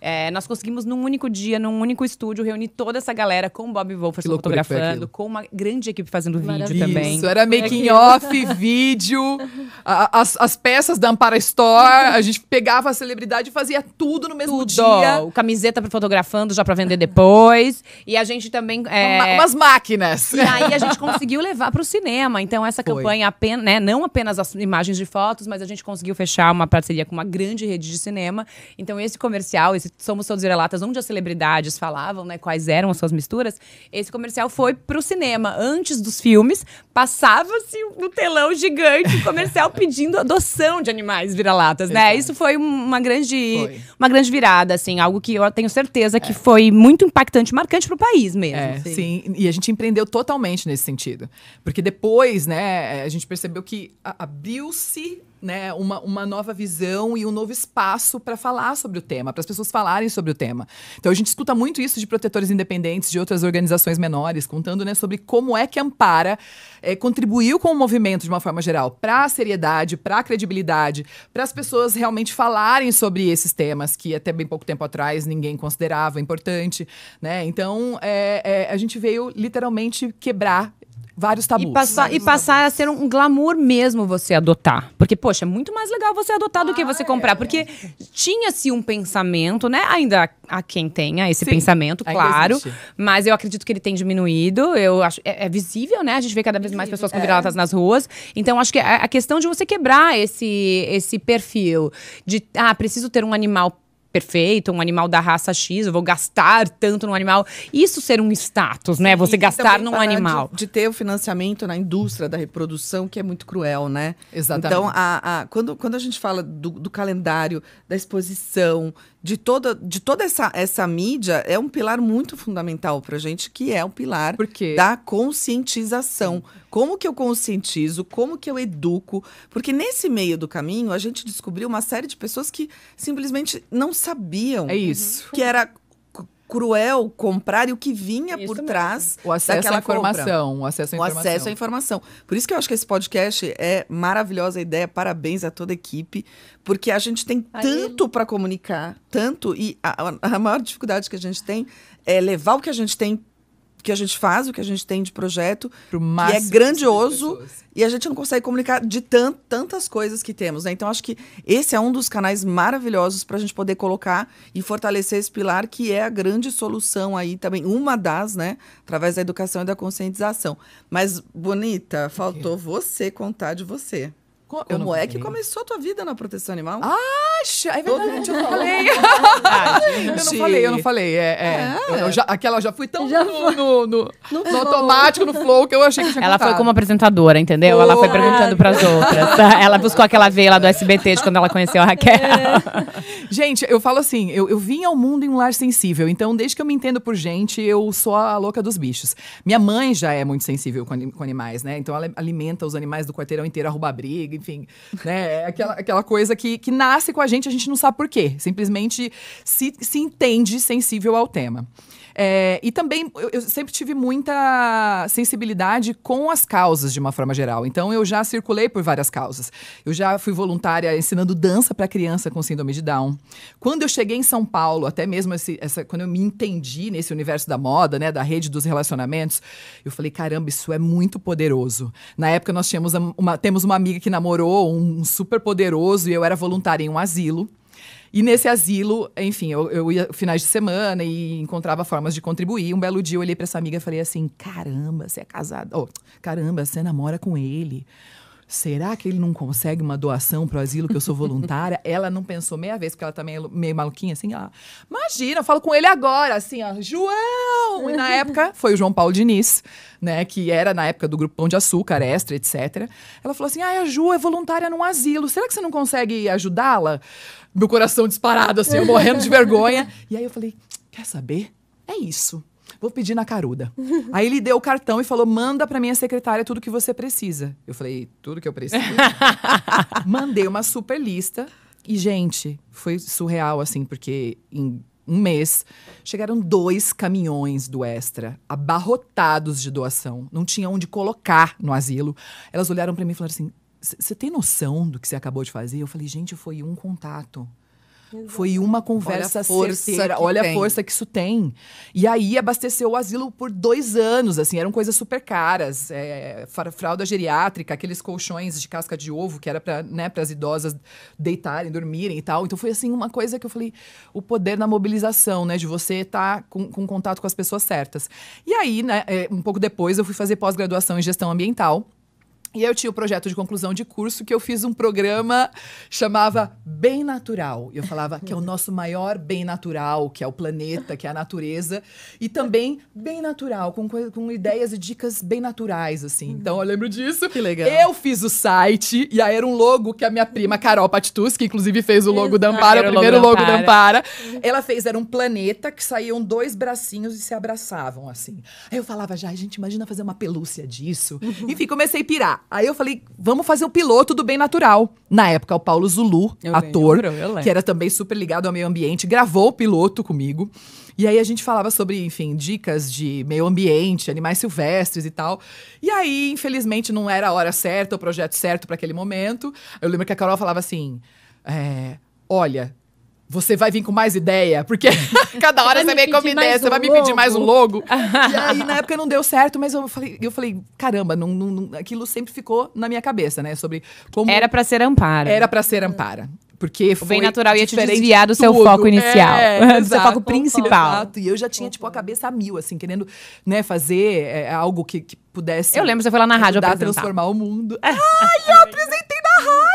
É, nós conseguimos, num único dia, num único estúdio, reunir toda essa galera com o Bob Wolfers fotografando, com uma grande equipe fazendo vídeo também hein? Era making é off, vídeo. as, as peças da Ampara Store, a gente pegava a celebridade e fazia tudo no mesmo tudo. dia. O camiseta fotografando já para vender depois. E a gente também. É... Umas máquinas. E aí a gente conseguiu levar para o cinema. Então, essa campanha, apenas, né, não apenas as imagens de fotos, mas a gente conseguiu fechar uma parceria com uma grande rede de cinema. Então, esse comercial, esse Somos Todos Relatas, onde as celebridades falavam, né, quais eram as suas misturas, esse comercial foi pro cinema. Antes dos filmes, passava-se um telão gigante, o comercial pedindo adoção de animais vira-latas, né? Isso foi uma grande, foi. uma grande virada, assim, algo que eu tenho certeza que é. foi muito impactante, marcante para o país mesmo. É, sim. E a gente empreendeu totalmente nesse sentido, porque depois, né, a gente percebeu que abriu-se né, uma, uma nova visão e um novo espaço para falar sobre o tema, para as pessoas falarem sobre o tema. Então a gente escuta muito isso de protetores independentes, de outras organizações menores, contando né, sobre como é que Ampara é, contribuiu com o movimento de uma forma geral, para a seriedade, para a credibilidade, para as pessoas realmente falarem sobre esses temas que até bem pouco tempo atrás ninguém considerava importante. Né? Então é, é, a gente veio literalmente quebrar vários tabus. E, e passar tabus. a ser um glamour mesmo você adotar. Porque, poxa, é muito mais legal você adotar ah, do que você ah, é comprar. É. Porque tinha-se um pensamento, né? Ainda há quem tenha esse Sim. pensamento, claro. Mas eu acredito que ele tem diminuído. Eu acho, é, é visível, né? A gente vê cada vez mais pessoas com é. vira-latas nas ruas. Então, acho que a, é a questão de você quebrar esse, esse perfil de, ah, preciso ter um animal perfeito, um animal da raça X, eu vou gastar tanto no animal. Isso ser um status, né? Você gastar num animal. De, de, ter o financiamento na indústria da reprodução, que é muito cruel, né? Exatamente. Então, a, a, quando, quando a gente fala do, do calendário, da exposição, de toda, de toda essa, essa mídia é um pilar muito fundamental para gente, que é o um pilar da conscientização. Sim. Como que eu conscientizo? Como que eu educo? Porque nesse meio do caminho a gente descobriu uma série de pessoas que simplesmente não sabiam é isso. que era cruel comprar e o que vinha Isso por mesmo. trás o acesso daquela à informação, compra. O acesso à informação. O acesso à informação. Por isso que eu acho que esse podcast é maravilhosa ideia. Parabéns a toda a equipe, porque a gente tem tanto para comunicar, tanto e a, a maior dificuldade que a gente tem é levar o que a gente tem que a gente faz, o que a gente tem de projeto, Pro que é grandioso e a gente não consegue comunicar de tant, tantas coisas que temos. Né? Então, acho que esse é um dos canais maravilhosos para a gente poder colocar e fortalecer esse pilar, que é a grande solução aí também, uma das, né? Através da educação e da conscientização. Mas, Bonita, faltou okay. você contar de você. Como é que começou a tua vida na proteção animal? Acha! É verdade, eu falei. eu não falei, eu não falei. É, é. Ah, é. Eu já, aquela já fui tão já no, no, no, no, no automático, no flow, que eu achei que tinha Ela contado. foi como apresentadora, entendeu? ela foi perguntando para as outras. ela buscou aquela veia lá do SBT de quando ela conheceu a Raquel. É. Gente, eu falo assim, eu, eu vim ao mundo em um lar sensível. Então, desde que eu me entendo por gente, eu sou a louca dos bichos. Minha mãe já é muito sensível com, com animais, né? Então, ela alimenta os animais do quarteirão inteiro, arruba briga, enfim. Né? É aquela, aquela coisa que, que nasce com a gente, a gente não sabe por quê. Simplesmente se, se entende sensível ao tema. É, e também eu, eu, sempre tive muita sensibilidade com as causas de uma forma geral. Então eu já circulei por várias causas. Eu já fui voluntária ensinando dança para criança com síndrome de Down. Quando eu cheguei em São Paulo, até mesmo esse, essa, quando eu me entendi nesse universo da moda, né, da rede dos relacionamentos, eu falei caramba isso é muito poderoso. Na época nós tínhamos uma, temos uma amiga que namorou um super poderoso e eu era voluntária em um asilo. E nesse asilo, enfim, eu, eu ia finais de semana e encontrava formas de contribuir. Um belo dia eu olhei para essa amiga e falei assim: caramba, você é casada. Oh, caramba, você namora com ele. Será que ele não consegue uma doação pro asilo que eu sou voluntária? ela não pensou meia vez, porque ela também tá é meio maluquinha, assim. Ela, Imagina, eu falo com ele agora, assim, ó, João! E na época foi o João Paulo Diniz, né, que era na época do Grupo Pão de Açúcar, Extra, etc. Ela falou assim: ah, a Ju é voluntária num asilo, será que você não consegue ajudá-la? meu coração disparado, assim, eu morrendo de vergonha. E aí eu falei: quer saber? É isso. Vou pedir na caruda. aí ele deu o cartão e falou: manda pra minha secretária tudo que você precisa. Eu falei, tudo que eu preciso. Mandei uma super lista. E, gente, foi surreal, assim, porque em um mês, chegaram dois caminhões do Extra, abarrotados de doação. Não tinha onde colocar no asilo. Elas olharam para mim e falaram assim: você tem noção do que você acabou de fazer? Eu falei, gente, foi um contato. Foi uma conversa Olha a Olha tem. a força que isso tem. E aí abasteceu o asilo por dois anos, assim, eram coisas super caras. É, fralda geriátrica, aqueles colchões de casca de ovo que era para né, as idosas deitarem, dormirem e tal. Então foi assim uma coisa que eu falei: o poder da mobilização, né? De você estar tá com, com, contato com as pessoas certas. E aí, né, é, um pouco depois, eu fui fazer pós-graduação em gestão ambiental. E eu tinha o projeto de conclusão de curso que eu fiz um programa chamava Bem Natural. Eu falava que é o nosso maior bem natural, que é o planeta, que é a natureza, e também bem natural, com, com ideias e dicas bem naturais, assim. Então eu lembro disso. Que legal. Eu fiz o site, e aí era um logo que a minha prima Carol Patitus, que inclusive fez o logo Exato. da Ampara, o primeiro logo, logo da Ampara, ela fez, era um planeta que saíam dois bracinhos e se abraçavam, assim. Aí eu falava já, gente, imagina fazer uma pelúcia disso. Enfim, comecei a pirar. Aí eu falei, vamos fazer o piloto do Bem Natural. Na época, o Paulo Zulu, eu ator, lembro, que era também super ligado ao meio ambiente, gravou o piloto comigo. E aí a gente falava sobre, enfim, dicas de meio ambiente, animais silvestres e tal. E aí, infelizmente, não era a hora certa, o projeto certo para aquele momento. Eu lembro que a Carol falava assim: é, olha, você vai vir com mais ideia, porque cada hora você vem com uma ideia, você vai me pedir mais um logo. e aí, na época, não deu certo, mas eu falei, eu falei caramba, não, não, não, aquilo sempre ficou na minha cabeça, né? Sobre como. Era para ser Ampara. Era para ser Ampara. Porque foi. Bem natural ia te desviar do seu foco é, inicial. É, do seu foco principal. Exato. E eu já tinha, tipo, a cabeça a mil, assim, querendo, né, fazer é, algo que, que pudesse. Eu lembro, você foi lá na rádio. Ajudar transformar o mundo. Ai, eu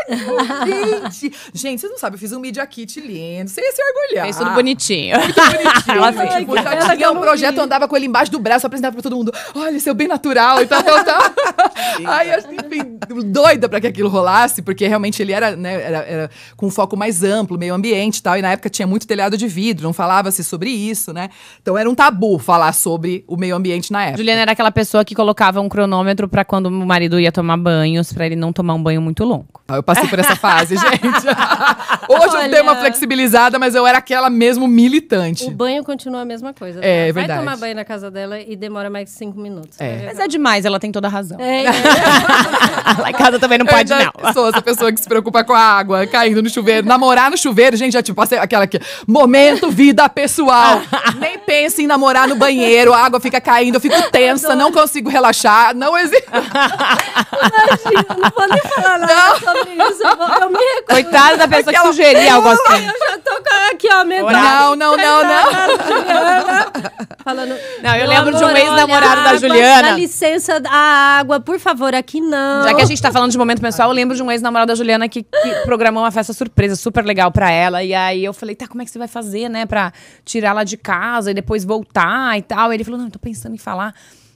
gente! Gente, vocês não sabem, eu fiz um media kit lindo, sem se orgulhar. Fez tudo bonitinho. Muito bonitinho. Ela tipo, tinha um projeto, andava com ele embaixo do braço, apresentava pra todo mundo. Olha, seu bem natural e tal, tal, tal. Aí eu, fiquei doida pra que aquilo rolasse, porque realmente ele era, né, era, era com um foco mais amplo, meio ambiente e tal. E na época tinha muito telhado de vidro, não falava-se sobre isso, né? Então era um tabu falar sobre o meio ambiente na época. Juliana era aquela pessoa que colocava um cronômetro para quando o marido ia tomar banhos, para ele não tomar um banho muito longo. Ah, eu passo por essa fase, gente. Hoje Olha... eu dei uma flexibilizada, mas eu era aquela mesmo militante. O banho continua a mesma coisa. É, é verdade. Vai tomar banho na casa dela e demora mais cinco minutos. É. Mas é demais, ela tem toda a razão. É, é. Lá em casa também não pode, não. Sou essa pessoa que se preocupa com a água, caindo no chuveiro. Namorar no chuveiro, gente, já é tipo, passei aquela que. Momento, vida pessoal. Nem pense em namorar no banheiro, a água fica caindo, eu fico tensa, não consigo relaxar. Não existe. Imagina, não vou nem falar nada não. sobre isso eu, me eu Coitada da pessoa que sugeria algo assim. Eu já tô aqui, ó, me Não, não, não, não. Falando. Não, eu lembro amor, de um ex-namorado da Juliana. Dá licença, a água, por favor, aqui não. Já que a gente tá falando de momento pessoal, eu lembro de um ex-namorado da Juliana que, que, programou uma festa surpresa super legal pra ela. E aí eu falei, tá, como é que você vai fazer, né, pra tirar ela de casa e depois voltar e tal. E ele falou, não, eu tô pensando em falar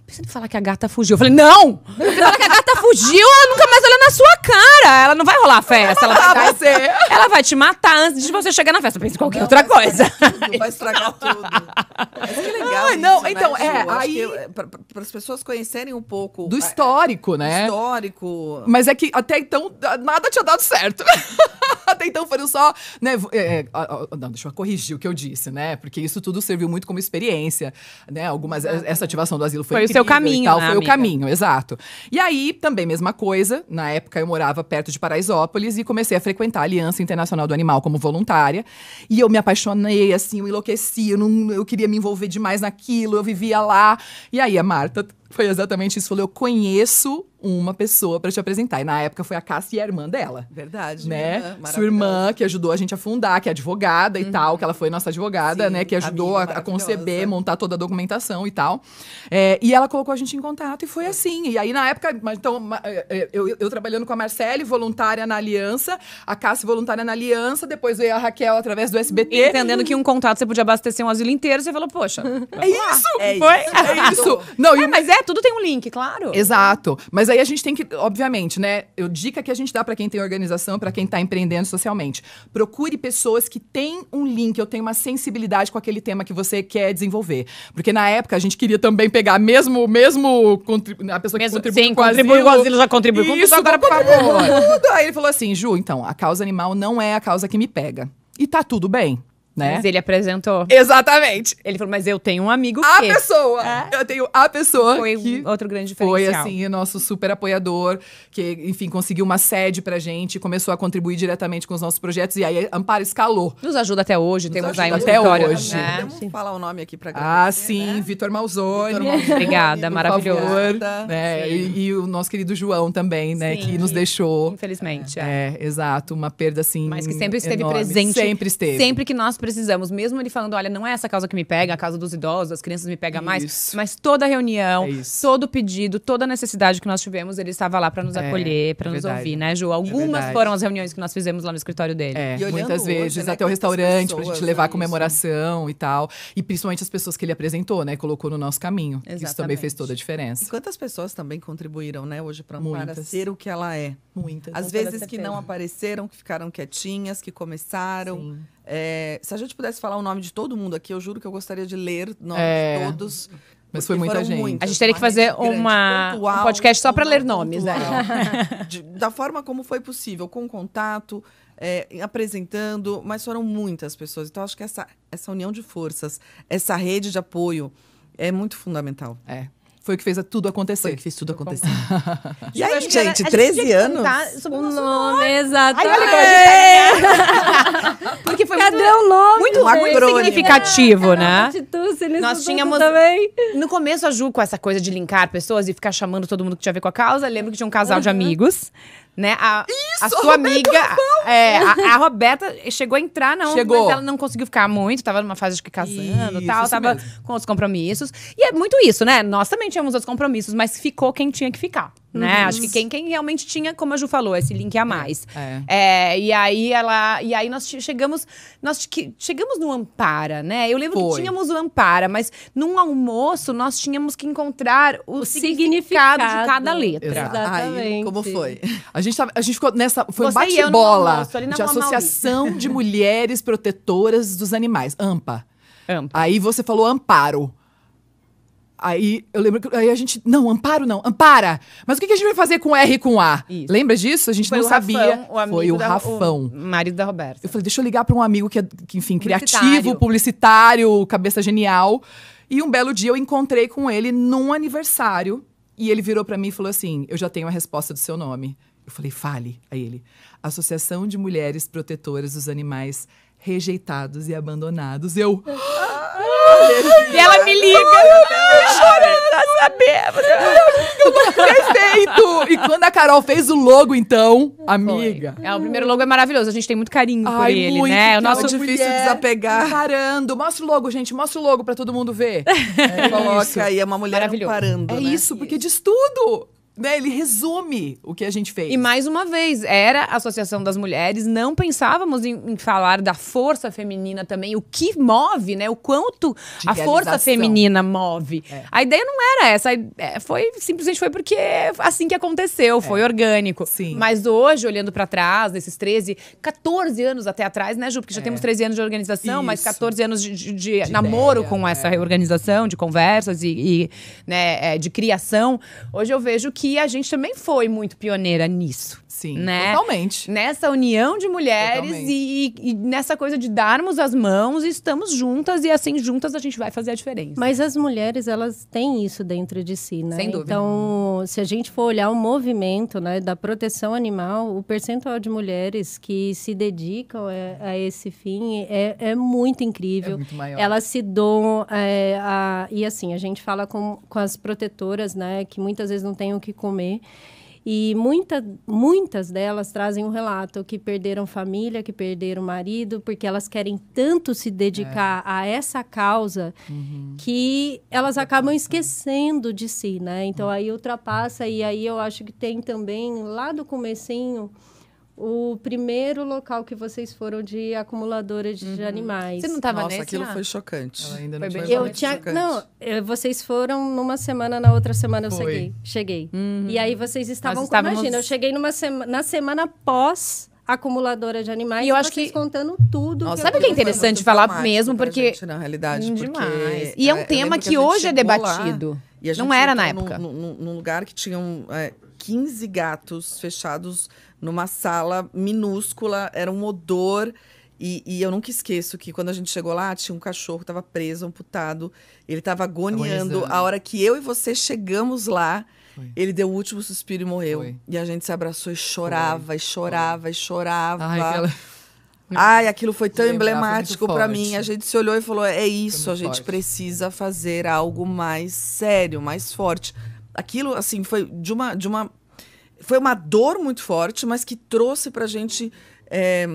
pensando em falar que a gata fugiu. Eu falei, não! Fala que a gata fugiu, ela nunca mais olha na sua cara. Ela não vai rolar a festa. Ela vai, você. Ela vai te matar antes de você chegar na festa. Pensa em qualquer não, outra vai coisa. Tudo, vai estragar tudo. Mas que legal. Ah, não, né? então, é. Tipo, aí... Para as pessoas conhecerem um pouco. Do é, histórico, é, né? Do histórico. Mas é que até então ah, nada tinha dado certo. até então foram só. Né, é, é não, deixa eu corrigir o que eu disse, né? Porque isso tudo serviu muito como experiência. né? Algumas, essa ativação do asilo foi, foi o caminho. Tal, né, foi amiga? o caminho, exato. E aí, também, mesma coisa. Na época, eu morava perto de Paraisópolis e comecei a frequentar a Aliança Internacional do Animal como voluntária. E eu me apaixonei, assim, eu enlouqueci. Eu, não, eu queria me envolver demais naquilo, eu vivia lá. E aí, a Marta foi exatamente isso. Falou, eu conheço uma pessoa para te apresentar. E na época foi a Cássia e a irmã dela. Verdade. Né? Irmã, né? Sua irmã, que ajudou a gente a fundar, que é advogada e tal, que ela foi nossa advogada, Sim, né? Que ajudou a, a, conceber, montar toda a documentação e tal. É, e ela colocou a gente em contato e foi assim. E aí, na época, então, é, é, eu, eu, eu trabalhando com a Marcele, voluntária na Aliança, a Cássia voluntária na Aliança, depois veio a Raquel através do SBT. entendendo que um contato você podia abastecer um asilo inteiro, você falou, poxa. É isso! É foi? Isso. É, é isso! Não, é, e, mas é é, tudo tem um link, claro. Exato. Mas aí a gente tem que, obviamente, né? Eu dica que a gente dá para quem tem organização, para quem tá empreendendo socialmente. Procure pessoas que têm um link, eu tenho uma sensibilidade com aquele tema que você quer desenvolver. Porque na época a gente queria também pegar mesmo mesmo a pessoa mesmo, que contribuiu sim, com contribuiu com asilo, já Isso, agora por favor. Tudo. Aí ele falou assim: "Ju, então, a causa animal não é a causa que me pega." E tá tudo bem né? Mas ele apresentou. Exatamente. Ele falou, mas eu tenho um amigo a que... pessoa! É. Eu tenho a pessoa Foi que outro grande diferencial. Foi, assim, nosso super apoiador, que, enfim, conseguiu uma sede pra gente, começou a contribuir diretamente com os nossos projetos, e aí Amparo escalou. Nos ajuda até hoje, temos aí um até hoje. Né? falar o nome aqui pra galera. Ah, sim, né? Vitor Malzoni. Obrigada, maravilhoso. né? e, e, o nosso querido João também, né, sim. que nos deixou. Infelizmente. É, é. é, exato, uma perda, assim, Mas que sempre esteve enorme. presente. Sempre esteve. Sempre que nós precisamos, mesmo ele falando, olha, não é essa causa que me pega, a causa dos idosos, as crianças me pega isso. mais, mas toda reunião, é todo pedido, toda necessidade que nós tivemos, ele estava lá para nos é, acolher, para é nos ouvir, né, Ju? É Algumas foram as reuniões que nós fizemos lá no escritório dele. É, muitas vezes, né, até o restaurante, para a gente levar a comemoração isso. e tal. E principalmente as pessoas que ele apresentou, né? Colocou no nosso caminho. Exatamente. Isso também fez toda a diferença. E quantas pessoas também contribuíram, né, hoje para Ampara ser o que ela é? Muitas. Às vezes que não apareceram, que ficaram quietinhas, que começaram. Sim. É, se a gente pudesse falar o nome de todo mundo aqui, eu juro que eu gostaria de ler nomes é. de todos. Mas foi muita gente. Muitos, a gente teria que fazer uma, pontual, um podcast só para ler nomes, né? de, da forma como foi possível, com contato, é, apresentando, mas foram muitas pessoas. Então, acho que essa, essa união de forças, essa rede de apoio é muito fundamental. É. Foi o que fez tudo acontecer. Foi o que fez tudo tá acontecer. e aí, gente, era, 13 anos? Sobre o nome, nome. exato. Aí, olha como tá Porque foi Cadê muito, o nome? Muito, muito significativo, é, né? Nós tínhamos também. No começo, a Ju, com essa coisa de linkar pessoas e ficar chamando todo mundo que tinha a ver com a causa, lembro que tinha um casal uhum. de amigos né? A, Isso, a sua a amiga. É, a, a, Roberta chegou a entrar na onda, mas ela não conseguiu ficar muito, tava numa fase de que casando e tal, tava mesmo. com os compromissos. E é muito isso, né? Nós também tínhamos os compromissos, mas ficou quem tinha que ficar. Né? Uhum. Acho que quem, quem realmente tinha, como a Ju falou, esse link a mais. É. é, é e aí ela. E aí nós chegamos. Nós que, chegamos no Ampara, né? Eu lembro Foi. que tínhamos o Ampara, mas num almoço nós tínhamos que encontrar o, o significado, significado, de cada letra. Exatamente. Aí, como foi? A gente, tava, a gente ficou nessa. Foi Você um bate-bola de Associação de Mulheres Protetoras dos Animais, AMPA. Ampa. Aí você falou amparo. Aí eu lembro que aí a gente. Não, amparo não, ampara! Mas o que, a gente vai fazer com R e com A? Isso. Lembra disso? A gente Foi não sabia. Rafão, o amigo Foi o da, Rafão. O marido da Roberta. Eu falei, deixa eu ligar para um amigo que é, que, enfim, criativo, publicitário, cabeça genial. E um belo dia eu encontrei com ele num aniversário. E ele virou para mim e falou assim: Eu já tenho a resposta do seu nome. Eu falei, fale. a ele, Associação de Mulheres Protetoras dos Animais Rejeitados e Abandonados. Eu. Ah! e ela me liga. Eu chorando pra tá saber. Perfeito! E quando a Carol fez o logo, então, amiga. É, o primeiro logo é maravilhoso. A gente tem muito carinho Ai, por ele, muito, né? O é nosso é difícil desapegar. Parando. Mostra o logo, gente. Mostra o logo pra todo mundo ver. É, coloca aí, é uma mulher parando. É né? isso, porque diz tudo né, ele resume o que a gente fez. E mais uma vez, era a Associação das Mulheres, não pensávamos em, em falar da força feminina também, o que move, né? O quanto De a força feminina move. É. A ideia não era essa, é, foi simplesmente foi porque é assim que aconteceu, é. foi orgânico. Sim. Mas hoje, olhando para trás, nesses 13, 14 anos até atrás, né, Ju? Porque já é. temos 13 anos de organização, Isso. mas 14 anos de, de, de, de namoro ideia, com é. essa organização, de conversas e, e né, de criação. Hoje eu vejo que que a gente também foi muito pioneira nisso. Sim, né? totalmente. Nessa união de mulheres e, e, nessa coisa de darmos as mãos e estamos juntas e assim juntas a gente vai fazer a diferença. Mas as mulheres, elas têm isso dentro de si, né? Sem dúvida. Então, se a gente for olhar o movimento né, da proteção animal, o percentual de mulheres que se dedicam a, a esse fim é, é muito incrível. É muito maior. Elas se doam é, a, e assim, a gente fala com, com as protetoras, né, que muitas vezes não têm o que comer. E muita, muitas delas trazem um relato que perderam família, que perderam marido, porque elas querem tanto se dedicar é. a essa causa uhum. que elas acabam esquecendo de si, né? Então uhum. aí ultrapassa e aí eu acho que tem também lá do comecinho o primeiro local que vocês foram de acumuladora de uhum. animais. Você não estava nesse? Nossa, aquilo lá? foi chocante. ainda foi não foi eu tinha, chocante. Não, vocês foram numa semana, na outra semana foi. eu cheguei. cheguei. Uhum. E aí vocês estavam, estávamos... imagina, eu cheguei numa sema, na semana pós acumuladora de animais. E eu acho que contando tudo. Nossa, que sabe o que é interessante falar mesmo porque gente, na realidade hum, demais. É, e é um é, tema que, que hoje é debatido. Lá, e a gente não era na época. Num, lugar que tinham 15 é, gatos fechados numa sala minúscula, era um odor. E, e, eu nunca esqueço que quando a gente chegou lá, tinha um cachorro que estava preso, amputado. Ele estava agoniando. Agonizando. A hora que eu e você chegamos lá, Foi. ele deu o último suspiro e morreu. Foi. E a gente se abraçou e chorava, Foi. e chorava, e chorava. Ai, aquela... Ai, aquilo foi tão emblemático para mim. A gente se olhou e falou: é isso, a gente forte. precisa fazer algo mais sério, mais forte. Aquilo, assim, foi de uma, de uma foi uma dor muito forte, mas que trouxe para a gente, é,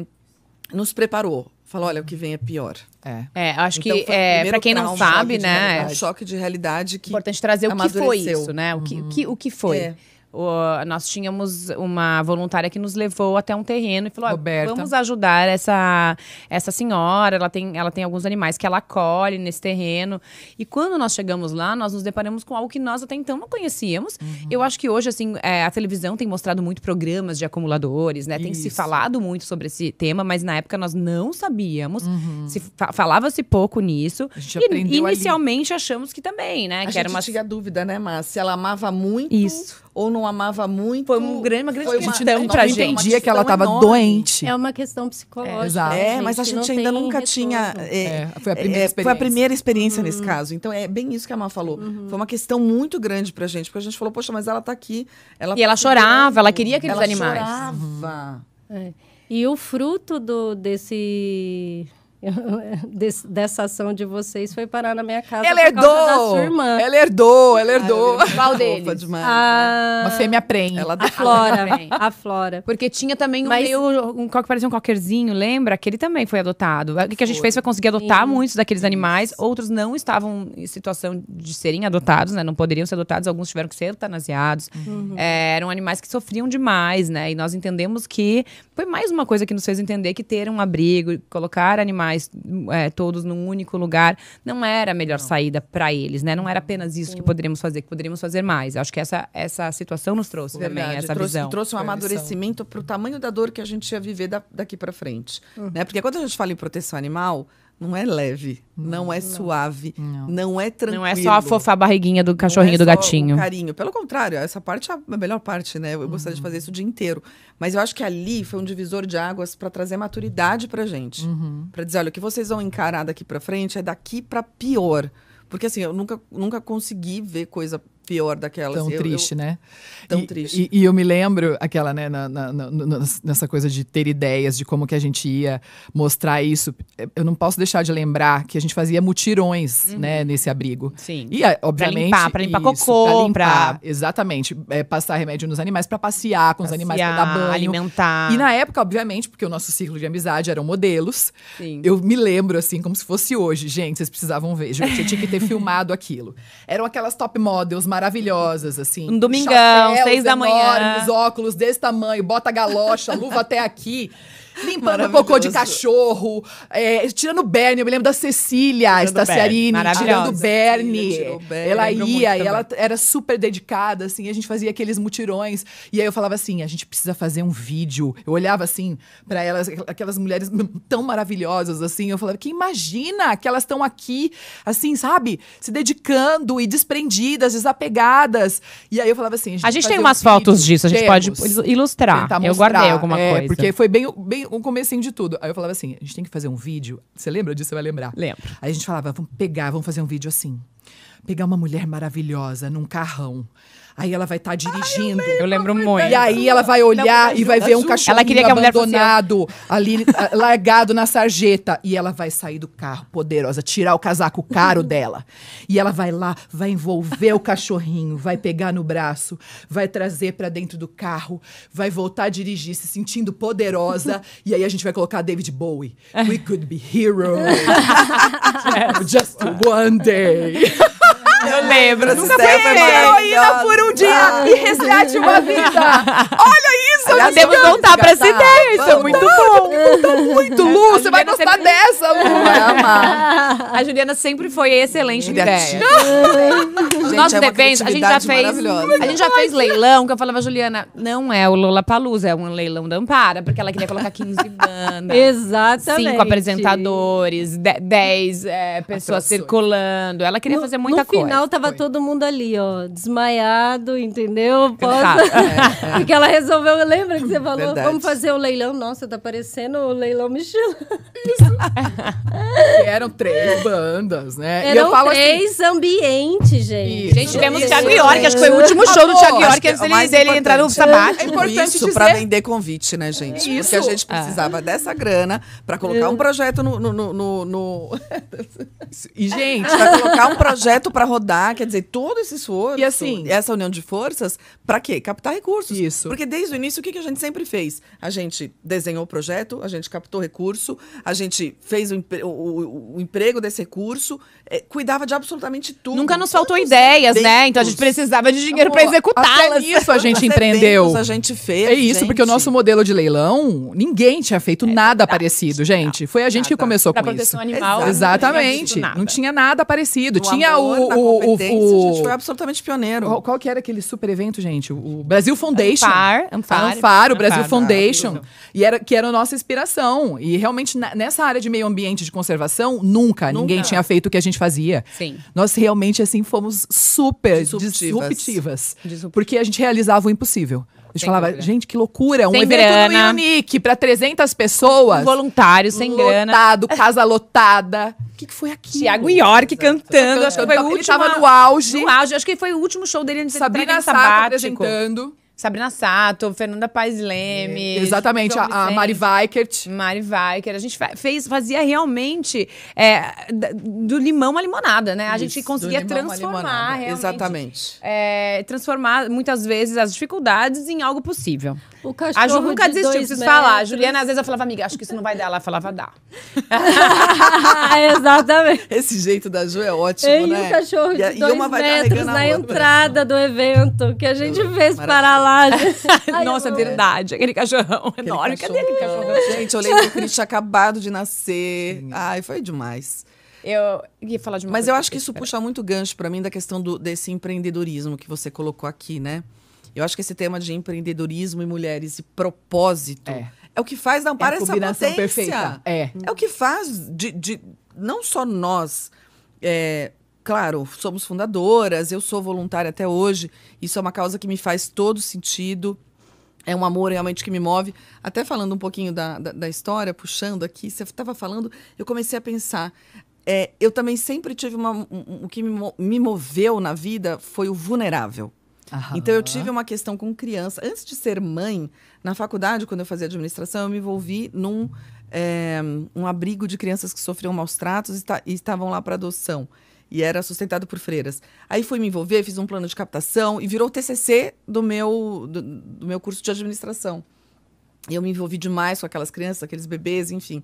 nos preparou. Falou, olha, o que vem é pior. É, é acho então, que é, para quem não sabe, um né? um choque de realidade que Importante trazer o que foi isso, né? O que, uhum. o, que o que foi. É. O, nós tínhamos uma voluntária que nos levou até um terreno e falou: ah, vamos ajudar essa, essa senhora. Ela tem, ela tem alguns animais que ela acolhe nesse terreno. E quando nós chegamos lá, nós nos deparamos com algo que nós até então não conhecíamos. Uhum. Eu acho que hoje, assim, é, a televisão tem mostrado muito programas de acumuladores, né? Tem Isso. se falado muito sobre esse tema, mas na época nós não sabíamos. Uhum. Se fa falava-se pouco nisso. e inicialmente ali. achamos que também, né? A que gente era uma... tinha dúvida, né, Márcia? Se ela amava muito. Isso ou não amava muito. Foi um grande, uma grande foi questão uma, pra gente. entendia que ela estava doente. É uma questão psicológica. É, é mas a gente ainda nunca retorno. tinha. É, é, foi a primeira experiência. É, foi a primeira experiência uhum. nesse caso. Então é bem isso que a Má falou. Uhum. Foi uma questão muito grande pra gente, porque a gente falou, poxa, mas ela tá aqui. Ela e ela tá chorava, ela queria aqueles ela animais. Ela chorava. Uhum. É. E o fruto do, desse dessa ação de vocês foi parar na minha casa ela herdou, da sua irmã. Ela herdou, ela herdou. Ai, Qual deles? de a... Né? Ah. Uma fêmea prenha. Ela a Flora, a Flora. Porque tinha também um Mas... meio, um que parecia um coquerzinho, lembra? Aquele também foi adotado. O que, que a gente fez foi conseguir adotar Sim. muitos daqueles animais. Isso. Outros não estavam em situação de serem adotados, né? Não poderiam ser adotados. Alguns tiveram que ser eutanasiados. Uhum. É, eram animais que sofriam demais, né? E nós entendemos que foi mais uma coisa que nos fez entender que ter um abrigo, colocar animais profissionais é, todos num único lugar, não era a melhor não. saída para eles, né? Não era apenas isso Sim. que poderíamos fazer, que poderíamos fazer mais. acho que essa, essa situação nos trouxe Verdade. também, essa trouxe, visão. Trouxe um amadurecimento para o tamanho da dor que a gente ia viver da, daqui para frente. Uhum. Né? Porque quando a gente fala em proteção animal, não é leve, não, não é suave, não. não. é tranquilo. Não é só a a barriguinha do é cachorrinho é do gatinho. carinho. Pelo contrário, essa parte é a melhor parte, né? Eu uhum. gostaria de uhum. fazer isso o dia inteiro. Mas eu acho que ali foi um divisor de águas para trazer maturidade pra gente. Uhum. para dizer, olha, o que vocês vão encarar daqui para frente é daqui para pior. Porque assim, eu nunca, nunca consegui ver coisa pior daquelas. Tão eu, triste, eu, né? Tão e, triste. E, e, eu me lembro aquela, né, na, na, na, nessa coisa de ter ideias de como que a gente ia mostrar isso. Eu não posso deixar de lembrar que a gente fazia mutirões, uhum. né, nesse abrigo. Sim. E, obviamente... Pra limpar, pra limpar isso, cocô, pra limpar. Pra... Exatamente. É, passar remédio nos animais, pra passear com passear, os animais, pra dar banho. alimentar. E na época, obviamente, porque o nosso círculo de amizade eram modelos. Sim. Eu me lembro, assim, como se fosse hoje. Gente, vocês precisavam ver. Gente, eu tinha que ter filmado aquilo. Eram aquelas top models maravilhosas, assim. Um domingão, Chapéus seis da manhã. óculos desse tamanho, bota galocha, luva até aqui. Limpando cocô de cachorro, é, tirando Bernie. Eu me lembro da Cecília Staciarini, tirando Bernie. Ela ia e ela era super dedicada, assim. A gente fazia aqueles mutirões. E aí eu falava assim, a gente precisa fazer um vídeo. Eu olhava, assim, para elas, aquelas mulheres tão maravilhosas, assim. Eu falava, que imagina que elas estão aqui, assim, sabe? Se dedicando e desprendidas, desapegadas. E aí eu falava assim... A gente, a gente tem umas um fotos disso, a gente Temos. pode ilustrar. Eu guardei alguma é, coisa. Porque foi bem, bem o comecinho de tudo. Aí eu falava assim, a gente tem que fazer um vídeo. Você lembra disso? Você vai lembrar. Lembro. Aí a gente falava, vamos pegar, vamos fazer um vídeo assim. Pegar uma mulher maravilhosa num carrão Aí ela vai estar tá dirigindo. Ai, eu, eu, lembro muito. E aí ela vai olhar não, e vai ver um cachorro abandonado ali, largado na sarjeta. E ela vai sair do carro, poderosa, tirar o casaco caro dela. E ela vai lá, vai envolver o cachorrinho, vai pegar no braço, vai trazer para dentro do carro, vai voltar a dirigir, se sentindo poderosa. e aí a gente vai colocar David Bowie. We could be heroes. Just one day. Eu lembro. Nunca fui heroína por um dia e resgate uma vida. Olha Podemos voltar tá pra essa ideia, isso é muito bom. Muito, Lu, você vai gostar dessa, Lu. A Juliana sempre foi excelente ideia. Os nossos eventos, a gente já fez. A gente já fez leilão, que eu falava, Juliana, não é o Lola Palusa, é um leilão da Ampara, porque ela queria colocar 15 bandas. Exatamente. Cinco apresentadores, 10 é, pessoas circulando. Ela queria no, fazer muita no coisa. No final tava Foi. todo mundo ali, ó, desmaiado, entendeu? Posso... Tá. É, é. porque ela resolveu leilão Lembra que você falou, Verdade. vamos fazer o leilão? Nossa, tá parecendo o leilão Michelin. Isso. e eram três bandas, né? Eram assim, três assim... ambientes, gente. Isso. Gente, tivemos o Thiago York, acho que foi o último show ah, do Thiago York antes dele, dele entrar no sabático. É importante Isso, dizer... pra vender convite, né, gente? Isso. Porque a gente precisava ah. dessa grana pra colocar um é. projeto no... no, no, no... e, gente... Pra colocar um projeto pra rodar, quer dizer, todo esse esforço. E assim... Essa união de forças, pra quê? Captar recursos. Isso. Porque desde o início, o que que a gente sempre fez? A gente desenhou o projeto, a gente captou recurso, a gente fez o, o, o emprego desse recurso, é, cuidava de absolutamente tudo. Nunca nos faltou ideias, né? eventos. né? Então a gente precisava de dinheiro para executar. Isso a gente empreendeu. A gente fez. É isso, gente. porque o nosso modelo de leilão, ninguém tinha feito é, nada verdade, parecido, gente. Não, Foi a gente nada. que começou pra com proteção isso. Animal, Exatamente. Não tinha, não tinha nada parecido. tinha amor, o, na o, o, A gente foi absolutamente pioneiro. Qual, qual, que era aquele super evento, gente? O Brasil Foundation. Anfar. Anfar, o Brasil Foundation. E era, que era a nossa inspiração. E realmente, nessa área de meio ambiente de conservação, nunca, nunca. ninguém tinha feito o que a gente gente fazia. Sim. Nós realmente, assim, fomos super disruptivas. disruptivas, Porque a gente realizava o impossível. A gente sem falava, grana. gente, que loucura, um sem evento grana. no Unique para 300 pessoas. Voluntário, sem lotado, grana. Lotado, casa lotada. O que, que foi aquilo? Tiago York cantando, acho que foi o último. Ele tava no auge. No auge, acho que foi o último show dele. Sabrina Sato apresentando. Sabrina Sato, Fernanda Paes é, Leme. É, exatamente, a, a, Mari Weikert. Mari Weikert. A gente fez, fazia realmente é, do limão à limonada, né? A Isso, gente conseguia transformar realmente. Exatamente. É, transformar, muitas vezes, as dificuldades em algo possível. O cachorro a Ju nunca de desistiu, preciso metros. falar. A Juliana, às vezes, eu falava, amiga, acho que isso não vai dar. Ela falava, dá. Exatamente. Esse jeito da Ju é ótimo, e né? E o cachorro de e, dois e metros na entrada do evento, que a gente eu, fez parar lá. Nossa, é verdade. Aquele cachorrão aquele enorme. Cachorro. Cadê aquele cachorro. Gente, eu lembro que ele tinha acabado de nascer. Sim. Ai, foi demais. Eu ia falar de uma Mas eu acho que isso puxa muito gancho para mim da questão do, desse empreendedorismo que você colocou aqui, né? Eu acho que esse tema de empreendedorismo e mulheres e propósito é, é o que faz da Amparo é a combinação essa potência. Perfeita. É. é o que faz de, de não só nós. É, claro, somos fundadoras, eu sou voluntária até hoje. Isso é uma causa que me faz todo sentido. É um amor realmente que me move. Até falando um pouquinho da, da, da história, puxando aqui, você estava falando, eu comecei a pensar. É, eu também sempre tive uma. Um, o que me, me moveu na vida foi o vulnerável. Aham. Então eu tive uma questão com criança. Antes de ser mãe, na faculdade, quando eu fazia administração, eu me envolvi num é, um abrigo de crianças que sofriam maus tratos e, e estavam lá para adoção. E era sustentado por freiras. Aí fui me envolver, fiz um plano de captação e virou o TCC do meu, do, do meu curso de administração eu me envolvi demais com aquelas crianças, aqueles bebês, enfim.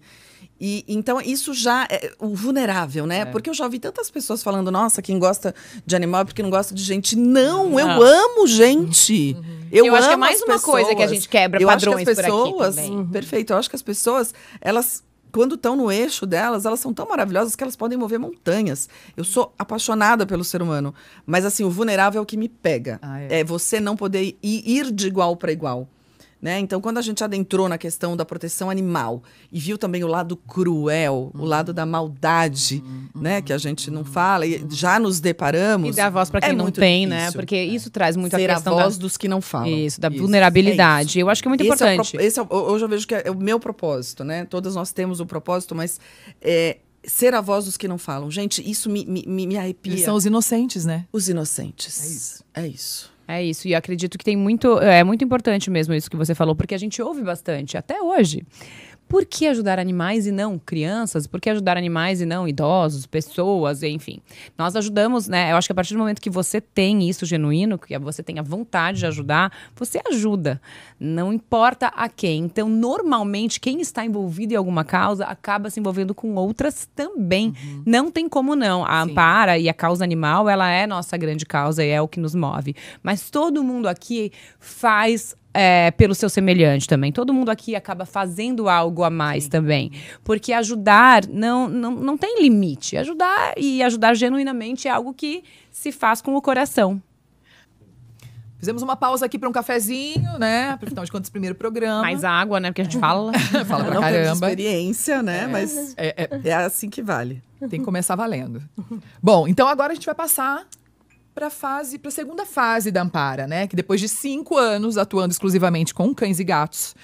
E então isso já é, é o vulnerável, né? É. Porque eu já ouvi tantas pessoas falando: "Nossa, quem gosta de animal é porque não gosta de gente". Não, não. eu amo gente. Uhum. Eu, eu amo acho que é mais uma pessoas. coisa que a gente quebra eu padrões acho que as pessoas, uhum. uhum. Perfeito. Eu acho que as pessoas, elas quando estão no eixo delas, elas são tão maravilhosas que elas podem mover montanhas. Eu sou apaixonada pelo ser humano, mas assim, o vulnerável é o que me pega. Ah, é. é. você não poder ir de igual para igual. Né? Então, quando a gente adentrou na questão da proteção animal e viu também o lado cruel, uhum. o lado da maldade, uhum. né? Que a gente não fala e uhum. já nos deparamos. E dar voz para é quem né? é não tem, difícil. né? Porque isso traz muito Ser a questão. A voz da... dos que não falam. Isso, da isso. vulnerabilidade. É isso. Eu acho que é muito esse é importante. É esse é, hoje eu vejo que é o meu propósito, né? Todas nós temos o propósito, mas é, ser a voz dos que não falam. Gente, isso me, me, me arrepia. E são os inocentes, né? Os inocentes. É isso. É isso. É isso, e acredito que tem muito, é muito importante mesmo isso que você falou, porque a gente ouve bastante, até hoje por que ajudar animais e não crianças? Por que ajudar animais e não idosos, pessoas, enfim? Nós ajudamos, né? Eu acho que a partir do momento que você tem isso genuíno, que você tem a vontade de ajudar, você ajuda. Não importa a quem. Então, normalmente, quem está envolvido em alguma causa acaba se envolvendo com outras também. Uhum. Não tem como não. A Sim. Ampara e a causa animal, ela é nossa grande causa e é o que nos move. Mas todo mundo aqui faz é, pelo seu semelhante também. Todo mundo aqui acaba fazendo algo a mais Sim. também. Porque ajudar não, não, não tem limite. Ajudar e ajudar genuinamente é algo que se faz com o coração. Fizemos uma pausa aqui para um cafezinho, né? Afinal de contas, primeiro programa. Mais água, né? Porque a gente fala. fala pra Não caramba. experiência, né? É. Mas é, é, é assim que vale. Tem que começar valendo. Bom, então agora a gente vai passar para a fase, para a segunda fase da Ampara, né? Que depois de cinco anos atuando exclusivamente com cães e gatos,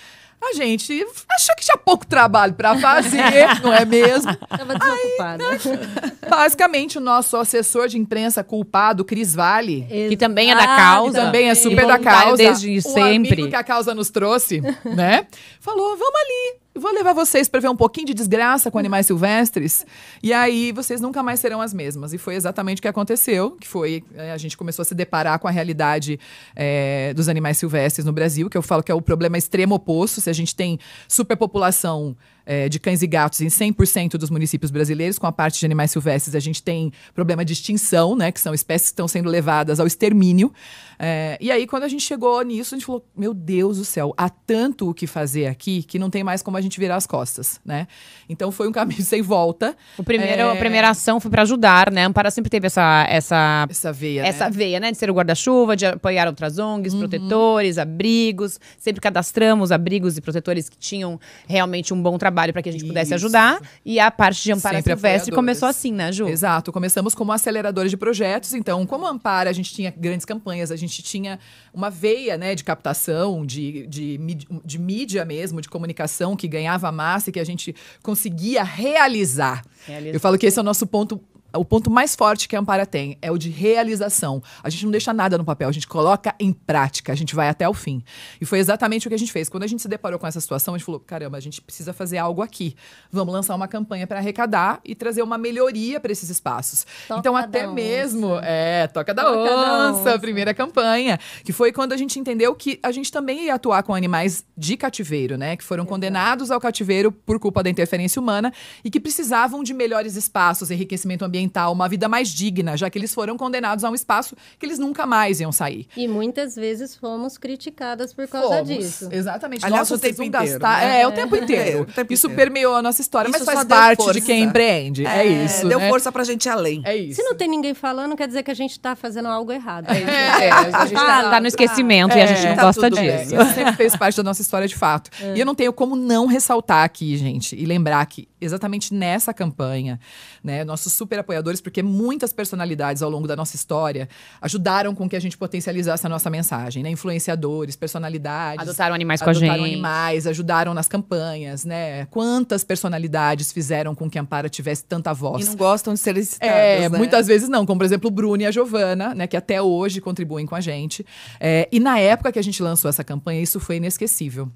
a gente achou que tinha pouco trabalho para fazer, não é mesmo? Tava desocupada. Aí, né? Basicamente, o nosso assessor de imprensa culpado, Cris Vale, que também é da ah, causa, também é super da causa, desde o sempre, que a causa nos trouxe, né? Falou: "Vamos ali, vou levar vocês para ver um pouquinho de desgraça com animais silvestres e aí vocês nunca mais serão as mesmas. E foi exatamente o que aconteceu, que foi é, a gente começou a se deparar com a realidade é, dos animais silvestres no Brasil, que eu falo que é o problema extremo oposto. Se a gente tem superpopulação é, de cães e gatos em 100% dos municípios brasileiros, com a parte de animais silvestres a gente tem problema de extinção, né, que são espécies que estão sendo levadas ao extermínio. É, e aí, quando a gente chegou nisso, a gente falou: meu Deus do céu, há tanto o que fazer aqui que não tem mais como a gente virar as costas, né? Então foi um caminho sem volta. O primeiro, é... A primeira ação foi para ajudar, né? Ampara sempre teve essa. Essa, essa veia. Né? Essa né? veia, né? De ser o guarda-chuva, de apoiar outras ONGs, uhum. protetores, abrigos. Sempre cadastramos abrigos e protetores que tinham realmente um bom trabalho para que a gente Isso. pudesse ajudar. E a parte de Ampara sempre Silvestre começou assim, né, Ju? Exato. Começamos como aceleradores de projetos. Então, como Ampara, a gente tinha grandes campanhas, a gente gente tinha uma veia né, de captação, de, de, de mídia mesmo, de comunicação que ganhava massa e que a gente conseguia realizar. realizar. Eu falo que esse é o nosso ponto o ponto mais forte que a Ampara tem é o de realização. A gente não deixa nada no papel, a gente coloca em prática, a gente vai até o fim. E foi exatamente o que a gente fez. Quando a gente se deparou com essa situação, a gente falou: caramba, a gente precisa fazer algo aqui. Vamos lançar uma campanha para arrecadar e trazer uma melhoria para esses espaços. Toca então, até mesmo. É, Toca da Toca Onça, primeira campanha. Que foi quando a gente entendeu que a gente também ia atuar com animais de cativeiro, né? Que foram Exato. condenados ao cativeiro por culpa da interferência humana e que precisavam de melhores espaços, enriquecimento ambiental enfrentar uma vida mais digna, já que eles foram condenados a um espaço que eles nunca mais iam sair. E muitas vezes fomos criticadas por causa fomos. disso. Exatamente. Aliás, Nossa, o tempo inteiro. Gastar... Né? É, é, o tempo é, inteiro. É, o tempo isso inteiro. permeou a nossa história, isso mas faz parte força. de quem empreende. É, é isso. Deu né? força pra gente além. É isso. Se não tem ninguém falando, quer dizer que a gente tá fazendo algo errado. É, é, é a gente tá, tá, tá no esquecimento e a é, gente não tá gosta disso. Isso sempre fez parte da nossa história de fato. E eu não tenho como não ressaltar aqui, gente, e lembrar que exatamente nessa campanha, né? Nossos super apoiadores, porque muitas personalidades ao longo da nossa história ajudaram com que a gente potencializasse a nossa mensagem, né? Influenciadores, personalidades. Adotaram animais adotaram com a gente. Adotaram animais, ajudaram nas campanhas, né? Quantas personalidades fizeram com que a Ampara tivesse tanta voz? E não gostam de ser é, citadas, É, né? muitas vezes não, como por exemplo o Bruno e a Giovana, né? Que até hoje contribuem com a gente. É, e na época que a gente lançou essa campanha, isso foi inesquecível.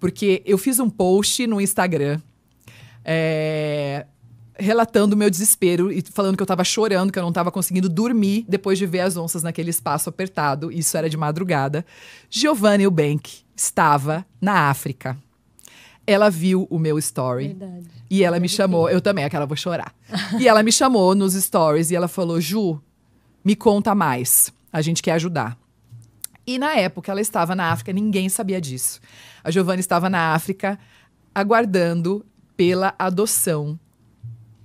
Porque eu fiz um post no Instagram é, relatando o meu desespero e falando que eu tava chorando, que eu não tava conseguindo dormir depois de ver as onças naquele espaço apertado. Isso era de madrugada. Giovanni Eubank estava na África. Ela viu o meu story. Verdade. E ela Verdade. me chamou. Eu também, aquela vou chorar. e ela me chamou nos stories e ela falou: Ju, me conta mais. A gente quer ajudar. E na época ela estava na África, ninguém sabia disso. A Giovanna estava na África aguardando pela adoção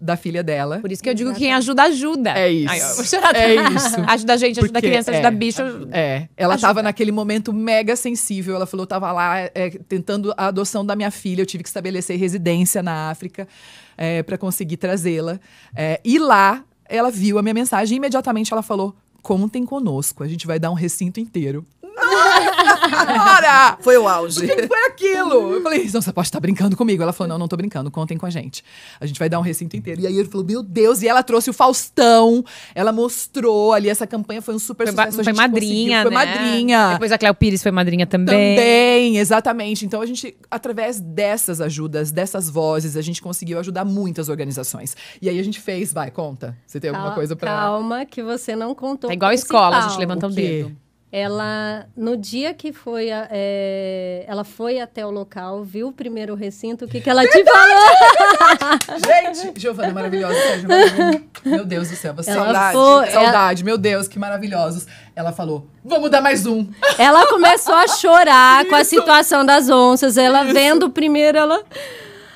da filha dela. Por isso que eu digo que quem ajuda, ajuda. É isso. Ai, é isso. ajuda a gente, ajuda a criança, ajuda é, bicha. É. Ela ajuda. tava naquele momento mega sensível. Ela falou: eu tava lá é, tentando a adoção da minha filha, eu tive que estabelecer residência na África é, para conseguir trazê-la. É, e lá ela viu a minha mensagem e imediatamente ela falou: contem conosco, a gente vai dar um recinto inteiro. Não! Agora! Foi o auge. O que foi aquilo? Eu falei, não, você pode estar tá brincando comigo. Ela falou, não, não tô brincando, contem com a gente. A gente vai dar um recinto inteiro. E aí ele falou, meu Deus, e ela trouxe o Faustão, ela mostrou ali, essa campanha foi um super foi, sucesso. Foi madrinha, Foi né? madrinha. Depois a Cléo Pires foi madrinha também. Também, exatamente. Então a gente, através dessas ajudas, dessas vozes, a gente conseguiu ajudar muitas organizações. E aí a gente fez, vai, conta. Você tem alguma calma, coisa pra... Calma, que você não contou. É igual a escola, a gente levanta o, o dedo. Ela, no dia que foi, a, é, ela foi até o local, viu o primeiro recinto, o que, que ela te falou? Gente, Giovana, é maravilhosa. meu Deus do céu, você saudade. Foi, saudade, ela... meu Deus, que maravilhosos. Ela falou, vamos dar mais um. Ela começou a chorar com a situação das onças. Ela Isso. vendo o primeiro, ela...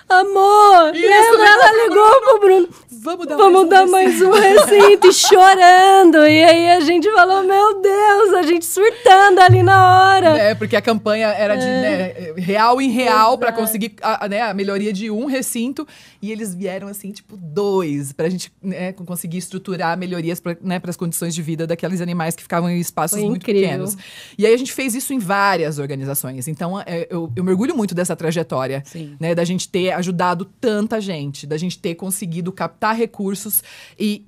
Amor, lembra? Né? Ela ligou pro Bruno. Vamos dar, Vamos mais, dar um mais um recinto e chorando. E aí a gente falou, meu Deus, a gente surtando ali na hora. É, porque a campanha era de é. né, real em real para conseguir a, né, a melhoria de um recinto. E eles vieram, assim, tipo, dois, para a gente né, conseguir estruturar melhorias para né, as condições de vida daqueles animais que ficavam em espaços Foi muito incrível. pequenos. E aí a gente fez isso em várias organizações. Então, é, eu, eu, mergulho muito dessa trajetória, Sim. né? Da gente ter ajudado tanta gente, da gente ter conseguido captar recursos e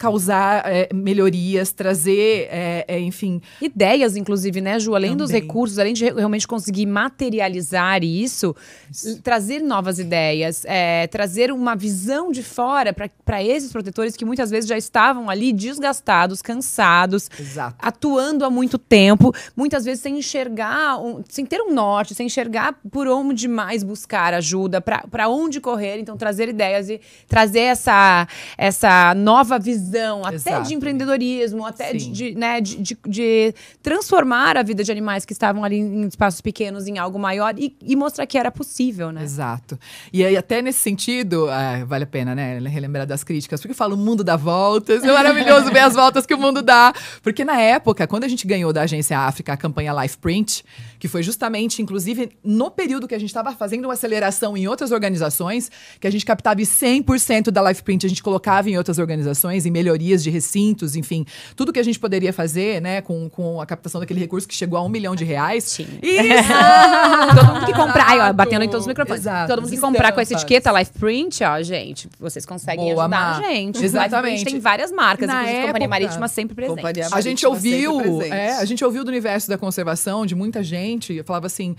causar é, melhorias, trazer, é, é, enfim. Ideias, inclusive, né, Ju? Além Também. dos recursos, além de realmente conseguir materializar isso, isso. trazer novas ideias, é, trazer uma visão de fora para esses protetores que muitas vezes já estavam ali desgastados, cansados, Exato. atuando há muito tempo, muitas vezes sem enxergar, um, sem ter um norte, sem enxergar por onde mais buscar ajuda, para onde correr. Então, trazer ideias e trazer essa, essa nova visão visão, até Exato. de empreendedorismo, até de, de, né, de, de, de, transformar a vida de animais que estavam ali em espaços pequenos em algo maior e, e mostrar que era possível, né? Exato. E aí, até nesse sentido, é, vale a pena, né, relembrar das críticas, porque eu falo, o mundo dá voltas, é maravilhoso ver as voltas que o mundo dá. Porque na época, quando a gente ganhou da Agência África a campanha Life Print, que foi justamente, inclusive, no período que a gente estava fazendo uma aceleração em outras organizações, que a gente captava 100% da Life Print, a gente colocava em outras organizações, em melhorias de recintos, enfim, tudo que a gente poderia fazer, né, com, com a captação daquele recurso que chegou a um milhão de reais. Sim. Isso! todo mundo que comprar, ó, batendo em todos os microfones. Exato. Todo mundo que comprar com essa etiqueta Life Print, ó, gente, vocês conseguem Boa, ajudar a gente. Exatamente. A gente tem várias marcas, Na inclusive época, Companhia Marítima sempre presente. Companhia Marítima a gente ouviu, é, a gente ouviu do universo da conservação de muita gente, falava assim: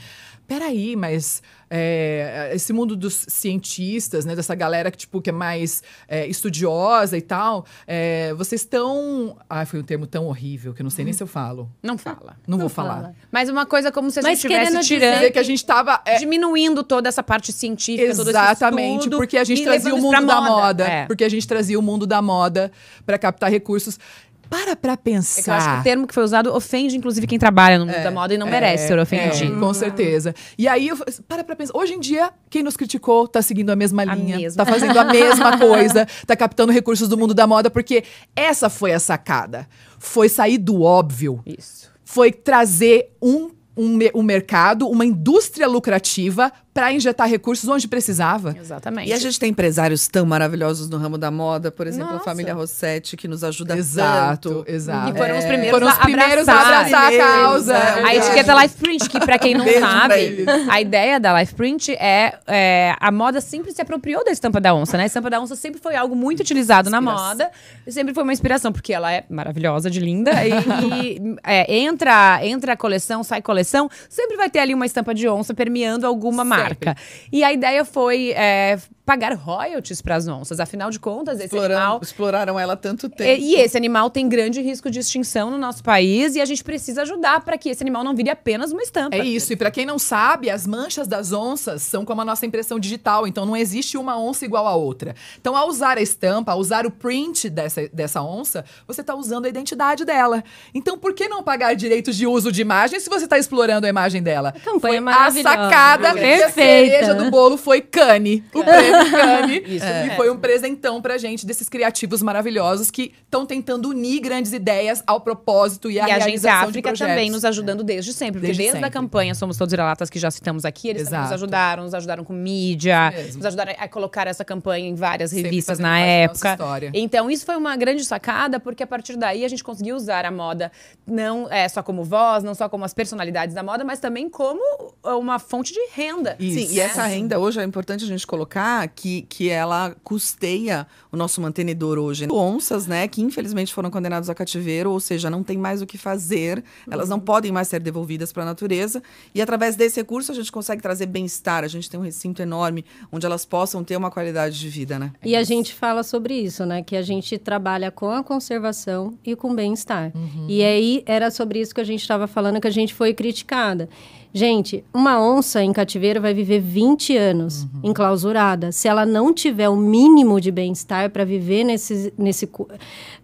peraí, mas é, esse mundo dos cientistas, né, dessa galera que, tipo, que é mais é, estudiosa e tal, é, vocês estão... Ai, foi um termo tão horrível que eu não sei nem se eu falo. Não fala. Não, não vou fala. falar. Mas uma coisa é como se a gente estivesse tirando... Que, a gente tava... É, diminuindo toda essa parte científica, Exatamente, é. porque a gente trazia o mundo da moda. moda porque a gente trazia o mundo da moda para captar recursos para pra pensar. É que eu acho que o termo que foi usado ofende, inclusive, quem trabalha no mundo é, da moda e não é, merece ser ofendido. É, com hum. certeza. E aí, eu, para pra pensar. Hoje em dia, quem nos criticou tá seguindo a mesma linha, mesma. tá fazendo a mesma coisa, tá captando recursos do mundo da moda, porque essa foi a sacada. Foi sair do óbvio. Isso. Foi trazer um um, um mercado, uma indústria lucrativa para injetar recursos onde precisava. Exatamente. E a gente tem empresários tão maravilhosos no ramo da moda, por exemplo, Nossa. a família Rossetti, que nos ajuda exato, tanto. Exato. E foram os é. primeiros, foram os primeiros a abraçar, a né? causa. É a etiqueta Life Print, que para quem não sabe, a ideia da Life Print é, é, a moda sempre se apropriou da estampa da onça, né? A estampa da onça sempre foi algo muito utilizado na moda, sempre foi uma inspiração, porque ela é maravilhosa, de linda, e, e é, entra, entra a coleção, sai coleção, sempre vai ter ali uma estampa de onça permeando alguma marca marca. Sempre. E a ideia foi é, pagar royalties para as onças. Afinal de contas, esse animal. Exploraram ela tanto é, tempo. E, e esse animal tem grande risco de extinção no nosso país e a gente precisa ajudar para que esse animal não vire apenas uma estampa. É isso. E para quem não sabe, as manchas das onças são como a nossa impressão digital. Então não existe uma onça igual a outra. Então, ao usar a estampa, ao usar o print dessa, dessa onça, você está usando a identidade dela. Então, por que não pagar direitos de uso de imagem se você está explorando a imagem dela? Então, a campanha foi maravilhosa. A sacada Perfeita. a cereja do bolo foi Cane, o prêmio Cane. Isso. É. E foi um presentão pra gente desses criativos maravilhosos que estão tentando unir grandes ideias ao propósito e à e a a África também nos ajudando é. desde sempre. Porque desde, desde a campanha Somos Todos Relatas, que já citamos aqui, eles nos ajudaram, nos ajudaram com mídia, nos ajudaram a colocar essa campanha em várias revistas na época. Então, isso foi uma grande sacada, porque a partir daí a gente conseguiu usar a moda não é, só como voz, não só como as personalidades da moda, mas também como uma fonte de renda. Isso. Sim, e essa renda hoje é importante a gente colocar que, que ela custeia o nosso mantenedor hoje. Né? Onças, né, que infelizmente foram condenados a cativeiro, ou seja, não tem mais o que fazer, elas não uhum. podem mais ser devolvidas para a natureza. E através desse recurso a gente consegue trazer bem-estar, a gente tem um recinto enorme onde elas possam ter uma qualidade de vida, né? E a gente fala sobre isso, né, que a gente trabalha com a conservação e com bem-estar. Uhum. E aí era sobre isso que a gente estava falando que a gente foi criticada. Gente, uma onça em cativeiro vai viver 20 anos uhum. enclausurada. Se ela não tiver o mínimo de bem-estar para viver nesse, nesse.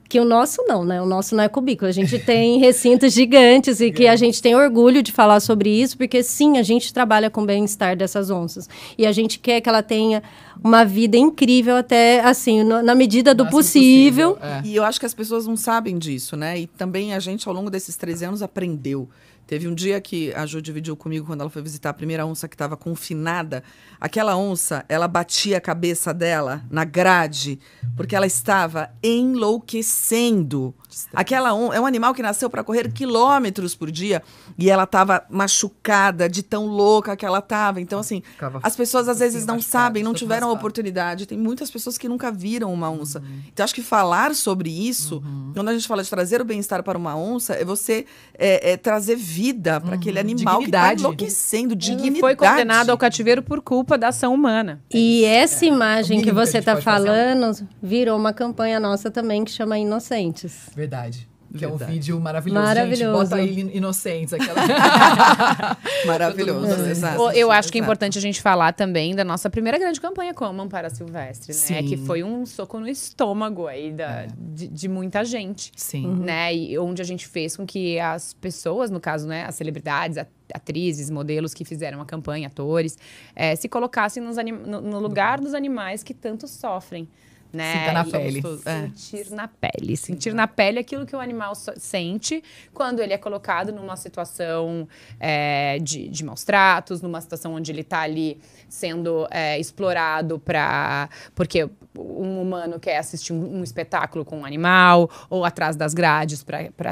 Que o nosso não, né? O nosso não é cubículo. A gente tem recintos gigantes e que a é. gente tem orgulho de falar sobre isso, porque sim, a gente trabalha com o bem-estar dessas onças. E a gente quer que ela tenha uma vida incrível, até assim, no, na medida do possível. possível é. E eu acho que as pessoas não sabem disso, né? E também a gente, ao longo desses 13 anos, aprendeu Teve um dia que a Ju dividiu comigo quando ela foi visitar a primeira onça que estava confinada. Aquela onça, ela batia a cabeça dela na grade porque ela estava enlouquecendo. Aquela onça é um animal que nasceu para correr quilômetros por dia e ela estava machucada de tão louca que ela estava. Então assim, as pessoas às vezes não sabem, não tiveram a oportunidade. Tem muitas pessoas que nunca viram uma onça. Uhum. Então acho que falar sobre isso, uhum. quando a gente fala de trazer o bem-estar para uma onça, é você é, é trazer vida para uhum. aquele animal tá dignidade. que está enlouquecendo, dignidade. Ele foi condenado ao cativeiro por culpa da ação humana. É e essa é. imagem que você está é falando virou uma campanha nossa também que chama Inocentes. Verdade. Que Verdade. é um vídeo maravilhoso. maravilhoso. Gente, bota aí inocentes. Aquela... maravilhoso, é. exato. Eu, acho que é importante a gente falar também da nossa primeira grande campanha Comam para Silvestre, Sim. né? Que foi um soco no estômago aí da, é. de, de, muita gente. Sim. Uhum. Né? E onde a gente fez com que as pessoas, no caso, né? As celebridades, atrizes, modelos que fizeram a campanha, atores, é, se colocassem no lugar uhum. dos animais que tanto sofrem né? Sinta na e pele. É. Sentir na pele. Sentir na pele aquilo que o animal sente quando ele é colocado numa situação é, de, de maus tratos, numa situação onde ele está ali sendo é, explorado para porque um humano quer assistir um, um espetáculo com um animal, ou atrás das grades para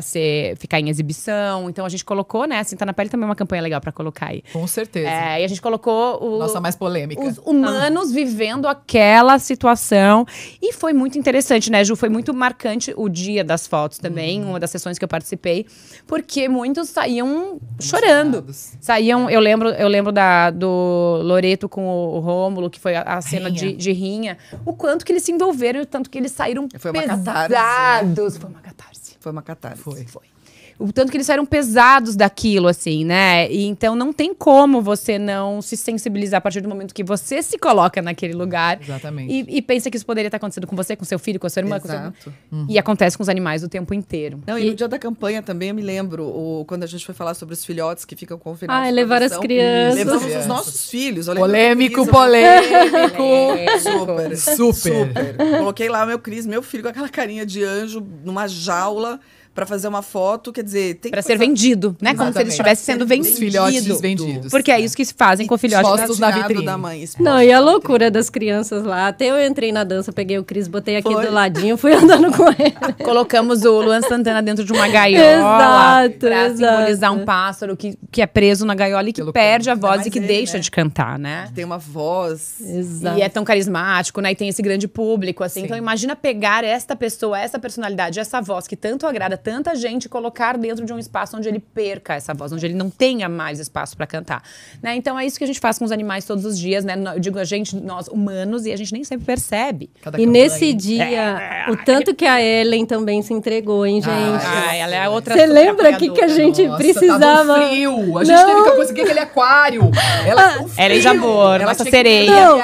ficar em exibição. Então a gente colocou, né? Assim, tá na pele também é uma campanha legal para colocar aí. Com certeza. É, e a gente colocou o, Nossa, mais polêmica. Os humanos ah. vivendo aquela situação. E foi muito interessante, né, Ju? Foi muito marcante o dia das fotos também, hum. uma das sessões que eu participei, porque muitos saíam chorando. Saíam, eu lembro, eu lembro da, do Loreto com o, Rômulo, que foi a, a cena De, de rinha. O quanto tanto que eles se envolveram, tanto que eles saíram foi pesados. Catarse, né? Foi uma catarse. Foi uma catarse. Foi. foi o tanto que eles eram pesados daquilo, assim, né? E então não tem como você não se sensibilizar a partir do momento que você se coloca naquele lugar. Exatamente. E, e pensa que isso poderia estar acontecendo com você, com seu filho, com a sua irmã. Exato. Seu... Uhum. E acontece com os animais o tempo inteiro. Não, e, e, no dia da campanha também eu me lembro, o, quando a gente foi falar sobre os filhotes que ficam o Ah, levar as crianças. Levamos crianças. os nossos filhos. Olha, polêmico, polêmico. polêmico. É, super, super. Super. Coloquei lá meu Cris, meu filho com aquela carinha de anjo, numa jaula para fazer uma foto, quer dizer, tem Para né? ser vendido, né? Exatamente. Como se ele estivesse sendo vendido. Os filhotes vendidos. Porque é isso que se fazem e com filhotes postos na vitrine. Da mãe, Não, e a loucura das crianças lá. Até eu entrei na dança, peguei o Cris, botei aqui Foi. do ladinho, fui andando com ele. Colocamos o Luan Santana dentro de uma gaiola. exato, pra exato. simbolizar um pássaro que, que é preso na gaiola e que, perde a voz é, e que é, deixa né? de cantar, né? Tem uma voz. Exato. E é tão carismático, né? E tem esse grande público, assim. Então, Sim. Então imagina pegar esta pessoa, essa personalidade, essa voz que tanto agrada tanta gente, colocar dentro de um espaço onde ele perca essa voz, onde ele não tenha mais espaço para cantar. Né? Então é isso que a gente faz com os animais todos os dias, né? Eu digo a gente, nós humanos, e a gente nem sempre percebe. Cada e nesse aí. dia, é. o tanto que a Ellen também se entregou, hein, gente? Ah, ai, ela é outra. Você lembra o que, que a gente Nossa, precisava? Tava um frio. A gente não. teve que conseguir aquele aquário. Ela, um ela já é jabor, ela nossa sereia. Não,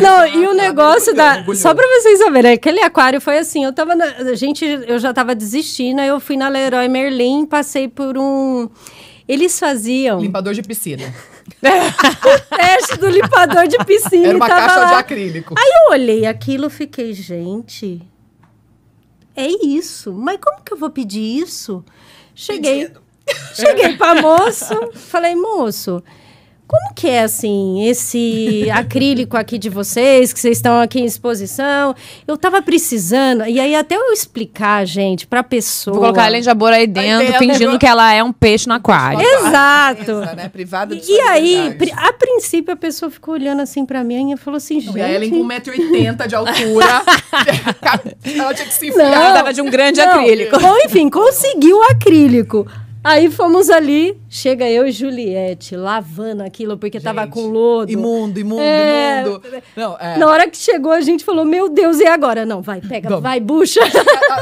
não, e o é negócio da. Só pra vocês saberem, aquele aquário foi assim, eu tava. Na, gente, eu já tava desistindo, aí eu fui na Leroy Merlin, passei por um. Eles faziam. Limpador de piscina. É, o teste do limpador de piscina. Era uma caixa lá. de acrílico. Aí eu olhei aquilo fiquei, gente. É isso. Mas como que eu vou pedir isso? Cheguei. Pedido. Cheguei para moço, falei, moço, como que é assim esse acrílico aqui de vocês, que vocês estão aqui em exposição? Eu tava precisando, e aí até eu explicar, gente, pra pessoa. Vou colocar a Ellen Jabor aí dentro, aí né? fingindo que ela é um peixe no aquário. Exato. Essa, né? Privada de E aí, a princípio, a pessoa ficou olhando assim pra mim e falou assim, gente. E a Ellen com 1,80m de altura. ela tinha que se enfiar. Ela tava de um grande não. acrílico. Bom, enfim, conseguiu o acrílico. Aí fomos ali Chega eu e Juliette lavando aquilo porque gente, tava com lodo. Imundo, imundo, é... imundo. Não, é... Na hora que chegou, a gente falou: Meu Deus, e agora? Não, vai, pega, Vamos. vai, bucha.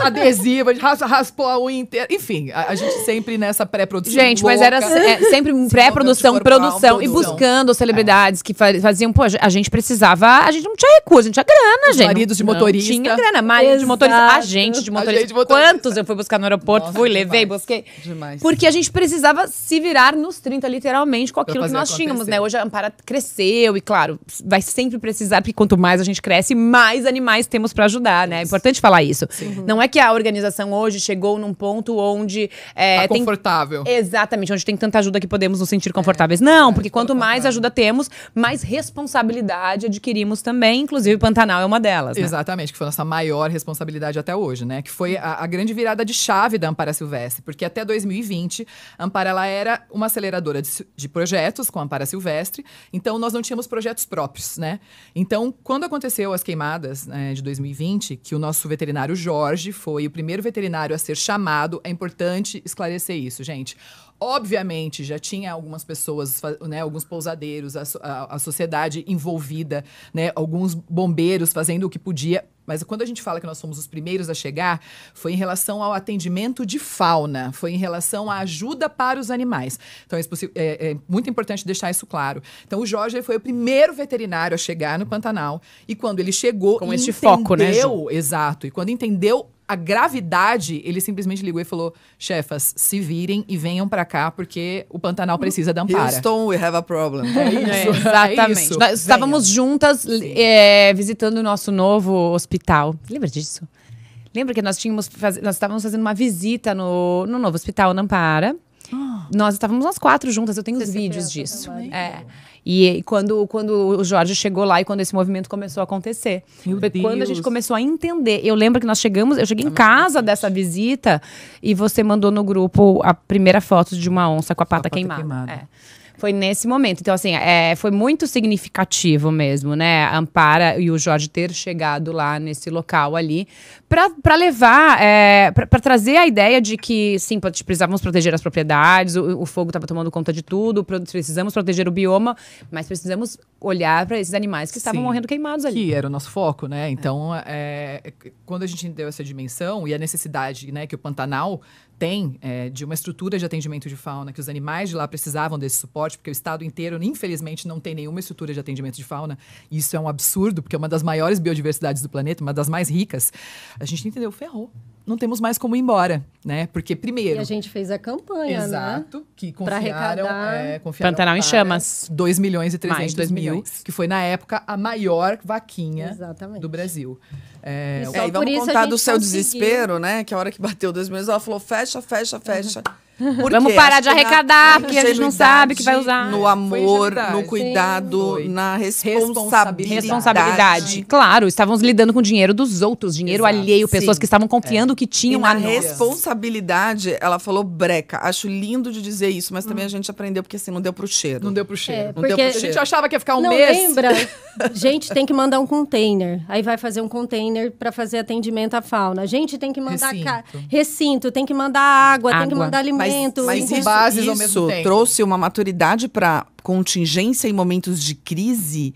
adesivo a, adesiva, raspou a unha inteira. Enfim, a, a gente sempre nessa pré-produção. Gente, louca. mas era é, sempre pré-produção, produção, produção, e buscando é. celebridades que faziam. Pô, a gente precisava. A gente não tinha recurso, a gente tinha grana, Os gente. Maridos de não, motorista. tinha grana, marido Exato. de motorista. A gente de motorista. Quantos eu fui buscar no aeroporto? Nossa, fui, levei, busquei. Demais. Porque a gente precisava se virar nos 30, literalmente, com aquilo que nós acontecer. tínhamos, né? Hoje a Ampara cresceu e, claro, vai sempre precisar, porque quanto mais a gente cresce, mais animais temos para ajudar, né? É importante falar isso. Uhum. Não é que a organização hoje chegou num ponto onde. É, tá tem... confortável. Exatamente, onde tem tanta ajuda que podemos nos sentir é. confortáveis. É, Não, é, porque quanto mais ajuda temos, mais responsabilidade adquirimos também. Inclusive, Pantanal é uma delas. Né? Exatamente, que foi a nossa maior responsabilidade até hoje, né? Que foi a, a grande virada de chave da Ampara Silvestre, porque até 2020, a Ampara ela era era uma aceleradora de, de projetos com a Para Silvestre, então nós não tínhamos projetos próprios, né? Então, quando aconteceu as queimadas né, de 2020, que o nosso veterinário Jorge foi o primeiro veterinário a ser chamado, é importante esclarecer isso, gente. Obviamente, já tinha algumas pessoas, né, alguns pousadeiros, a, a, a, sociedade envolvida, né, alguns bombeiros fazendo o que podia. Mas quando a gente fala que nós fomos os primeiros a chegar, foi em relação ao atendimento de fauna, foi em relação à ajuda para os animais. Então é, é, é muito importante deixar isso claro. Então o Jorge foi o primeiro veterinário a chegar no Pantanal e quando ele chegou, com entendeu, foco, né? Ju? Exato. E quando entendeu a gravidade, ele simplesmente ligou e falou: chefas, se virem e venham para cá, porque o Pantanal precisa da Ampara. Houston, we have a problem. É isso, é, exatamente. É isso. Nós estávamos juntas é, visitando o nosso novo hospital. Lembra disso? Lembra que nós tínhamos faz... nós estávamos fazendo uma visita no, no novo hospital na Ampara. Nós estávamos nós quatro juntas, eu tenho Você os vídeos é disso. É. E, e quando, quando o Jorge chegou lá e quando esse movimento começou a acontecer. Meu foi Deus. quando a gente começou a entender. Eu lembro que nós chegamos, eu cheguei em casa dessa visita e você mandou no grupo a primeira foto de uma onça com a pata, a pata queimada. queimada. É. Foi nesse momento. Então, assim, é, foi muito significativo mesmo, né? A Ampara e o Jorge ter chegado lá nesse local ali para levar, é, para trazer a ideia de que, sim, tipo, precisávamos proteger as propriedades, o, o fogo estava tomando conta de tudo, precisamos proteger o bioma, mas precisamos olhar para esses animais que estavam sim, morrendo queimados ali. Que era o nosso foco, né? Então, é. é quando a gente deu essa dimensão e a necessidade né, que o Pantanal tem é, de uma estrutura de atendimento de fauna, que os animais de lá precisavam desse suporte, porque o estado inteiro, infelizmente, não tem nenhuma estrutura de atendimento de fauna. E isso é um absurdo, porque é uma das maiores biodiversidades do planeta, uma das mais ricas. A gente entendeu, ferrou não temos mais como ir embora, né? Porque primeiro... E a gente fez a campanha, né? Exato, né? que confiaram... Arrecadar... É, confiaram Pantanal em Chamas. 2 milhões e 300 mais, mil, milhões. que foi, na época, a maior vaquinha Exatamente. do Brasil. É, e, é, e vamos contar do seu conseguiu. desespero, né? Que a hora que bateu 2 milhões, ela falou, fecha, fecha, fecha. Uhum. Por Vamos quê? parar Acho de arrecadar, porque a gente não sabe que vai usar. No amor, no cuidado, Sim, na responsabilidade. responsabilidade. Claro, estávamos lidando com o dinheiro dos outros, dinheiro Exato. alheio, pessoas Sim. que estavam é. confiando é. que tinham a responsabilidade, ela falou breca. Acho lindo de dizer isso, mas também hum. a gente aprendeu porque assim, não deu pro cheiro. Não deu pro cheiro. É, não deu pro cheiro. A gente achava que ia ficar um não mês. lembra? gente, tem que mandar um container. Aí vai fazer um container para fazer atendimento à fauna. A gente tem que mandar recinto, ca... recinto tem que mandar água, água. tem que mandar limão conhecimento. Mas, mas isso, bases isso ao mesmo tempo. trouxe uma maturidade para contingência em momentos de crise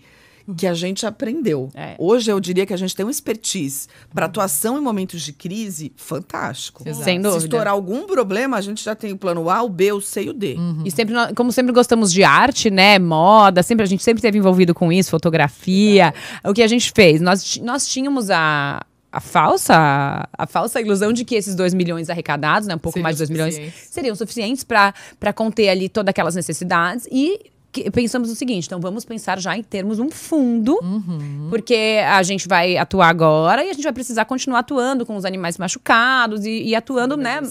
que a gente aprendeu. É. Hoje eu diria que a gente tem um expertise para atuação em momentos de crise fantástico. Exato. Sem dúvida. Se estourar algum problema, a gente já tem o plano A, o B, o C e o D. Uhum. E sempre, como sempre gostamos de arte, né, moda, sempre a gente sempre teve envolvido com isso, fotografia. Exato. O que a gente fez? Nós, nós tínhamos a a falsa, a falsa ilusão de que esses 2 milhões arrecadados, né, um pouco seriam mais de 2 milhões, seriam suficientes para conter ali todas aquelas necessidades e que, pensamos o seguinte: então vamos pensar já em termos um fundo, uhum. porque a gente vai atuar agora e a gente vai precisar continuar atuando com os animais machucados e, e atuando, né?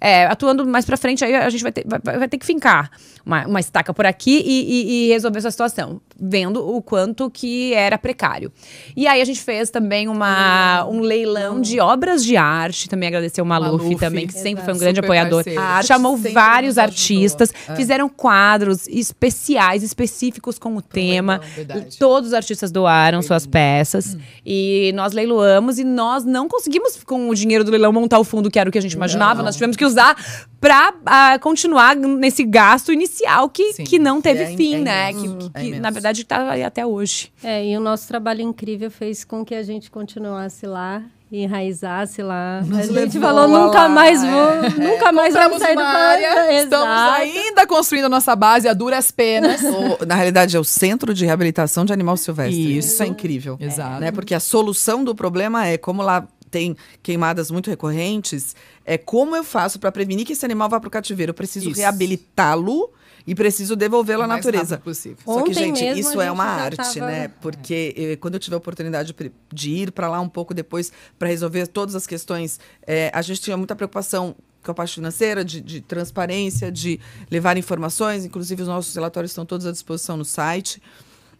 É, atuando mais para frente, aí a gente vai ter, vai, vai ter que fincar uma, uma, estaca por aqui e, e, e resolver essa situação, vendo o quanto que era precário. E aí a gente fez também uma, um leilão de obras de arte, também agradecer o Maluf, Maluf também, que sempre foi um grande apoiador. Chamou vários artistas, é. fizeram quadros especiais específicos com o Foi tema. Legal, Todos os artistas doaram Foi suas lindo. peças. Hum. E nós leiloamos e nós não conseguimos, com o dinheiro do leilão, montar o fundo que era o que a gente imaginava. Não. Nós tivemos que usar para uh, ah, continuar nesse gasto inicial que, que não teve é, fim, é né? que, que é na verdade, está até hoje. É, e o nosso trabalho incrível fez com que a gente continuasse lá enraizasse lá. Nos a gente falou, nunca lá, mais vou, é. nunca mais vamos sair do área, Estamos ainda construindo a nossa base a duras penas. o, na realidade, é o Centro de Reabilitação de Animal Silvestre. Isso, Isso é incrível. É. Exato. Né? Porque a solução do problema é como lá tem queimadas muito recorrentes, é como eu faço para prevenir que esse animal vá para o cativeiro? Eu preciso reabilitá-lo e preciso devolvê-lo à natureza. possível. Só que, gente, isso é gente é uma arte, tava... né? Porque é. quando eu tive a oportunidade de ir para lá um pouco depois para resolver todas as questões, é, a gente tinha muita preocupação com a parte financeira, de, de, transparência, de levar informações. Inclusive, os nossos relatórios estão todos à disposição no site.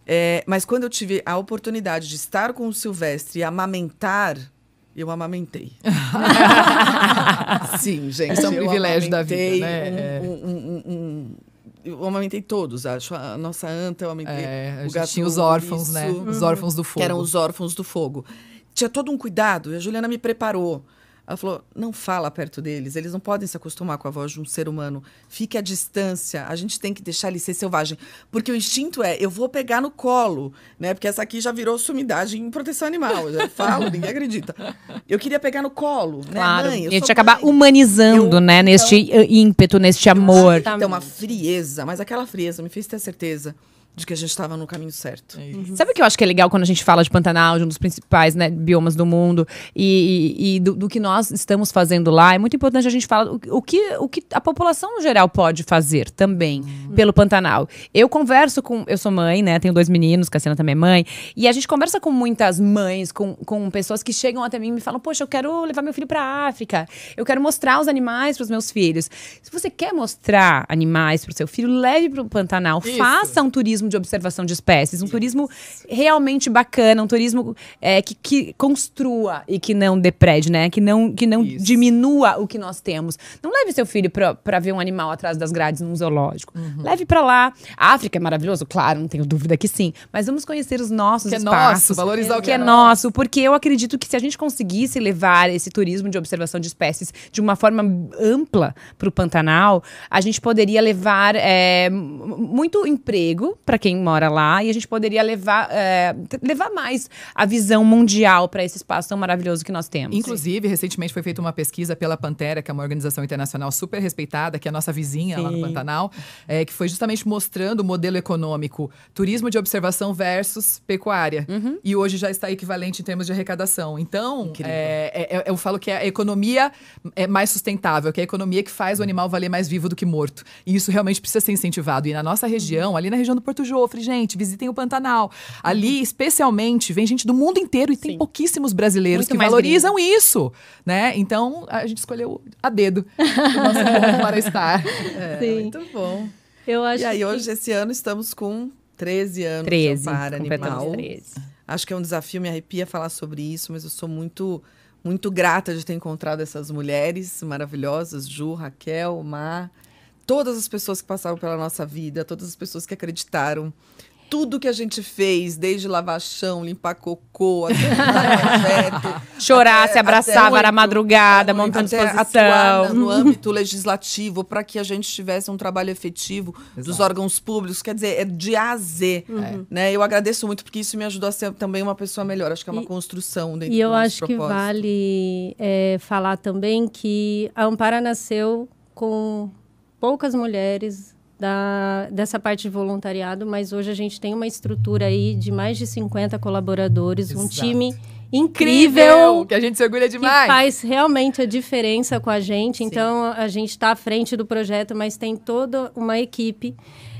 É, mas quando eu tive a oportunidade de estar com o Silvestre e amamentar, eu amamentei. Sim, gente. Isso é um privilégio da vida. Né? É. Um, um, um, um eu amamentei todos, acho. A nossa anta, eu amamentei. É, o gato, tinha os órfãos, isso, né? Os uhum. órfãos do fogo. Que eram os órfãos do fogo. Tinha todo um cuidado, e a Juliana me preparou. Ela falou: não fala perto deles, eles não podem se acostumar com a voz de um ser humano. Fique à distância, a gente tem que deixar ele ser selvagem. Porque o instinto é: eu vou pegar no colo, né? Porque essa aqui já virou sumidade em proteção animal. Eu falo, ninguém acredita. Eu queria pegar no colo, né? Claro. Mãe, eu e a gente acabar humanizando, eu, né? Então, neste ímpeto, neste amor. Então, é uma frieza, mas aquela frieza me fez ter certeza de que a gente estava no caminho certo. É uhum. Sabe o que eu acho que é legal quando a gente fala de Pantanal, de um dos principais né, biomas do mundo, e, e, e do, do, que nós estamos fazendo lá? É muito importante a gente falar o, o que, o que a população no geral pode fazer também uhum. pelo Pantanal. Eu converso com. Eu sou mãe, né? Tenho dois meninos, Cassiana também é mãe, e a gente conversa com muitas mães, com, com pessoas que chegam até mim e me falam: Poxa, eu quero levar meu filho para a África, eu quero mostrar os animais para os meus filhos. Se você quer mostrar animais para o seu filho, leve para o Pantanal, Isso. faça um turismo turismo de observação de espécies, um turismo realmente bacana, um turismo é, que, que construa e que não deprede, né? Que não, que não diminua o que nós temos. Não leve seu filho para ver um animal atrás das grades num zoológico. Uhum. Leve para lá. A África é maravilhoso, claro, não tenho dúvida que sim. Mas vamos conhecer os nossos que é espaços. É nosso, valorizar o que, que é, é nosso, porque eu acredito que se a gente conseguisse levar esse turismo de observação de espécies de uma forma ampla para o Pantanal, a gente poderia levar é, muito emprego para para quem mora lá e a gente poderia levar, é, levar mais a visão mundial para esse espaço tão maravilhoso que nós temos. Inclusive, recentemente foi feita uma pesquisa pela Pantera, que é uma organização internacional super respeitada, que é a nossa vizinha Sim. lá no Pantanal, é, que foi justamente mostrando o modelo econômico turismo de observação versus pecuária. Uhum. E hoje já está equivalente em termos de arrecadação. Então, eh, é, é, eu falo que é a economia é mais sustentável, que é a economia que faz o animal valer mais vivo do que morto. E isso realmente precisa ser incentivado. E na nossa região, ali na região do Porto Jofre, gente, visitem o Pantanal. Ali, uhum. especialmente, vem gente do mundo inteiro e tem pouquíssimos brasileiros Muito que valorizam gringo. isso, né? Então, a gente escolheu a dedo o nosso para estar. É, Muito bom. Eu acho e aí, que... hoje, esse ano, estamos com 13 anos 13, para animal. 13. Acho que é um desafio, me arrepia falar sobre isso, mas eu sou muito muito grata de ter encontrado essas mulheres maravilhosas, Ju, Raquel, Mar, todas as pessoas que passaram pela nossa vida, todas as pessoas que acreditaram. Tudo que a gente fez, desde lavar chão, limpar cocô, até projeto, chorar, até, se abraçava, até era madrugada, é, montando até né, No, âmbito legislativo, para que a gente tivesse um trabalho efetivo Exato. dos órgãos públicos, quer dizer, é de A a Z. Uhum. É. Né? Eu agradeço muito, porque isso me ajudou a ser também uma pessoa melhor. Acho que é uma e, construção dentro E eu acho propósito. que vale é, falar também que a Ampara nasceu com poucas mulheres da, dessa parte de voluntariado, mas hoje a gente tem uma estrutura aí de mais de 50 colaboradores, Exato. um time incrível, que a gente se orgulha demais. Que faz realmente a diferença com a gente. Sim. Então a gente está à frente do projeto, mas tem toda uma equipe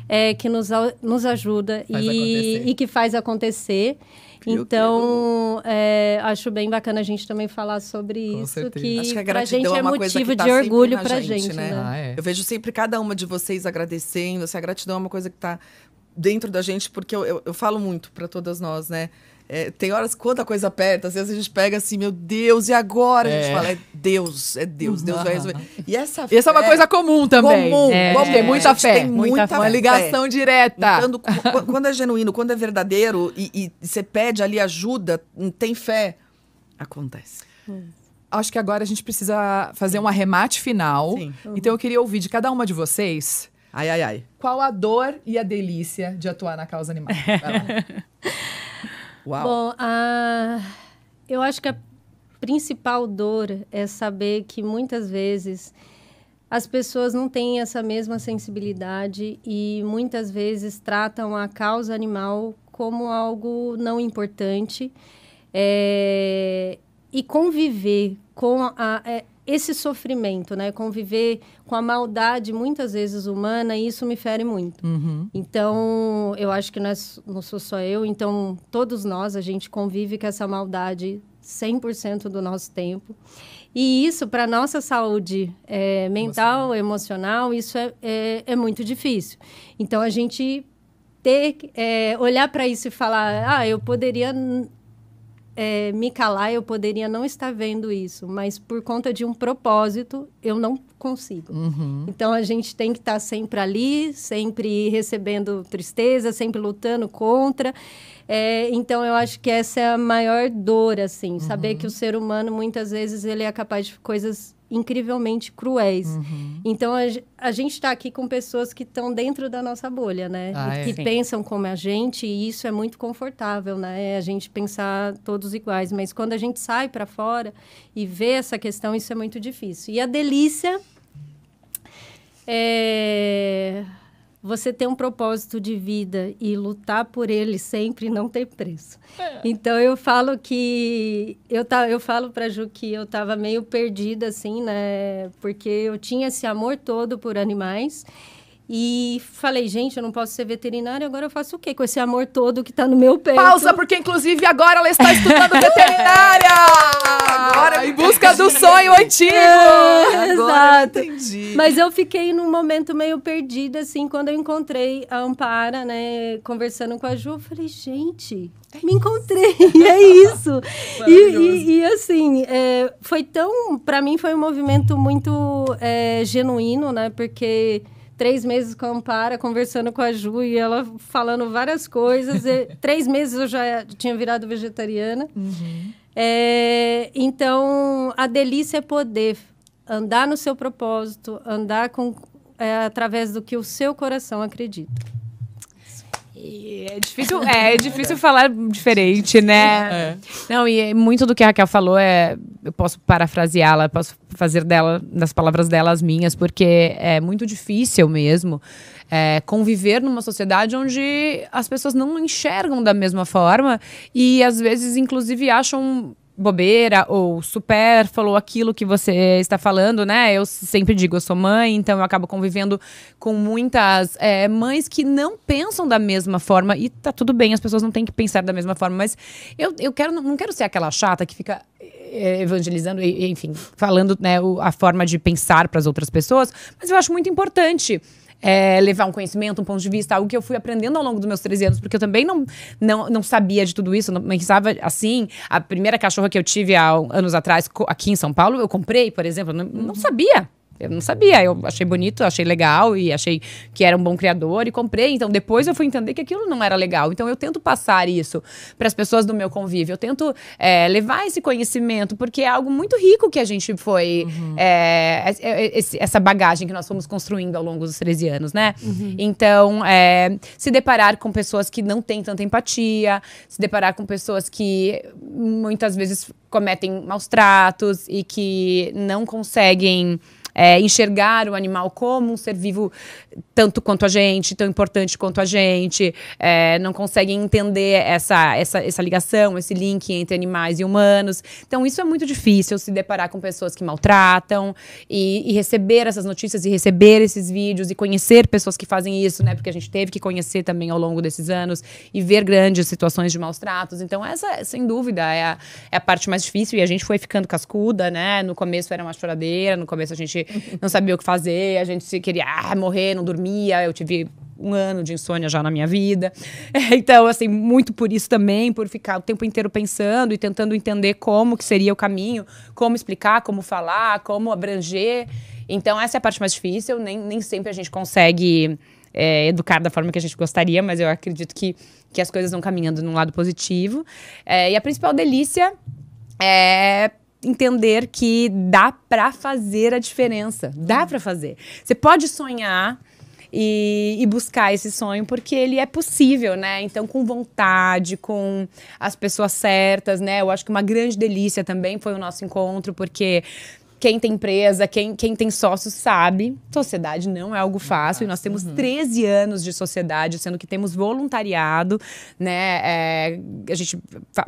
é, que nos, nos ajuda e, e, que faz acontecer. Então, tá é, acho bem bacana a gente também falar sobre Com isso, certeza. que, Acho que a gratidão pra gente é, é, uma coisa que tá de orgulho pra gente, gente né? né? Ah, é. Eu vejo sempre cada uma de vocês agradecendo, assim, a gratidão é uma coisa que tá dentro da gente, porque eu, eu, eu falo muito para todas nós, né? É, tem horas quanta coisa aperta, às vezes a gente pega assim, meu Deus, e agora? É. A gente é. fala, é Deus, é Deus, Deus vai resolver. E essa fé, Essa é uma coisa comum também. Comum, é. comum. Tem muita fé. Tem muita, muita fé. Uma ligação direta. Então, quando, quando, é genuíno, quando é verdadeiro e, e você pede ali ajuda, tem fé, acontece. Hum acho que agora a gente precisa fazer um arremate final. Sim. Uhum. Então eu queria ouvir de cada uma de vocês. Ai, ai, ai. Qual a dor e a delícia de atuar na causa animal? Uau. Bom, a... eu acho que a principal dor é saber que muitas vezes as pessoas não têm essa mesma sensibilidade e muitas vezes tratam a causa animal como algo não importante. É... E conviver com a, a, é, esse sofrimento, né? Conviver com a maldade muitas vezes humana, isso me fere muito. Uhum. Então, eu acho que não, é, não sou só eu, então todos nós, a gente convive com essa maldade 100% do nosso tempo. E isso, para nossa saúde é, mental, Emocional. emocional, isso é, é, é, muito difícil. Então, a gente ter, eh, olhar para isso e falar, ah, eu poderia é, me calar, eu poderia não estar vendo isso, mas por conta de um propósito, eu não consigo. Uhum. Então a gente tem que estar tá sempre ali, sempre recebendo tristeza, sempre lutando contra. É, então eu acho que essa é a maior dor, assim, uhum. saber que o ser humano muitas vezes ele é capaz de coisas incrivelmente cruéis. Uhum. Então a, a gente está aqui com pessoas que estão dentro da nossa bolha, né? Ah, é. que Sim. pensam como a gente e isso é muito confortável, né? A gente pensar todos iguais, mas quando a gente sai para fora e vê essa questão, isso é muito difícil. E a delícia é você ter um propósito de vida e lutar por ele sempre não tem preço. É. Então eu falo que eu tá, eu falo para Ju que eu estava meio perdida assim, né? Porque eu tinha esse amor todo por animais e falei, gente, eu não posso ser veterinária, agora eu faço o quê com esse amor todo que tá no meu peito? Pausa, porque inclusive agora ela está estudando veterinária! agora em busca do sonho antigo! É, exato. Entendi. Mas eu fiquei num momento meio perdida, assim, quando eu encontrei a Ampara, né, conversando com a Ju, eu falei, gente, é me encontrei, é isso. E, e, e, assim, é, foi tão. para mim foi um movimento muito é, genuíno, né? Porque três meses com a Ampara, conversando com a Ju e ela falando várias coisas. E, três meses eu já tinha virado vegetariana. Uhum. É, então, a delícia é poder andar no seu propósito, andar com, é, através do que o seu coração acredita é difícil, é, é difícil falar diferente, né? É. Não, e é muito do que a Raquel falou é. Eu posso parafraseá-la, posso fazer dela, das palavras dela as minhas, porque é muito difícil mesmo é, conviver numa sociedade onde as pessoas não enxergam da mesma forma e às vezes, inclusive, acham bobeira ou supérfluo aquilo que você está falando, né? Eu sempre digo, eu sou mãe, então eu acabo convivendo com muitas é, mães que não pensam da mesma forma e tá tudo bem, as pessoas não têm que pensar da mesma forma, mas eu, eu quero, não quero ser aquela chata que fica é, evangelizando e, enfim, falando né, a forma de pensar para as outras pessoas, mas eu acho muito importante é, levar um conhecimento, um ponto de vista, algo que eu fui aprendendo ao longo dos meus 13 anos, porque eu também não, não, não sabia de tudo isso, não pensava assim. A primeira cachorra que eu tive há anos atrás, aqui em São Paulo, eu comprei, por exemplo, não, não sabia eu não sabia, eu achei bonito, achei legal e achei que era um bom criador e comprei. Então depois eu fui entender que aquilo não era legal. Então eu tento passar isso para as pessoas do meu convívio. Eu tento é, levar esse conhecimento porque é algo muito rico que a gente foi uhum. é, é, é essa bagagem que nós fomos construindo ao longo dos 13 anos, né? Uhum. Então é, se deparar com pessoas que não têm tanta empatia, se deparar com pessoas que muitas vezes cometem maus tratos e que não conseguem é, enxergar o animal como um ser vivo tanto quanto a gente, tão importante quanto a gente, é, não conseguem entender essa, essa, essa ligação, esse link entre animais e humanos. Então, isso é muito difícil se deparar com pessoas que maltratam e, e receber essas notícias e receber esses vídeos e conhecer pessoas que fazem isso, né? Porque a gente teve que conhecer também ao longo desses anos e ver grandes situações de maus tratos. Então, essa, sem dúvida, é a, é a parte mais difícil e a gente foi ficando cascuda, né? No começo era uma choradeira, no começo a gente não sabia o que fazer, a gente se queria ah, morrer, não dormia. Eu tive um ano de insônia já na minha vida. Então, assim, muito por isso também, por ficar o tempo inteiro pensando e tentando entender como que seria o caminho, como explicar, como falar, como abranger. Então, essa é a parte mais difícil, nem, nem sempre a gente consegue é, educar da forma que a gente gostaria, mas eu acredito que, que as coisas vão caminhando num lado positivo. É, e a principal delícia é entender que dá para fazer a diferença. Dá para fazer. Você pode sonhar, e, e, buscar esse sonho, porque ele é possível, né? Então, com vontade, com as pessoas certas, né? Eu acho que uma grande delícia também foi o nosso encontro, porque quem tem empresa, quem, quem tem sócio sabe, sociedade não é algo fácil. E nós temos 13 uhum. anos de sociedade, sendo que temos voluntariado, né? É, a gente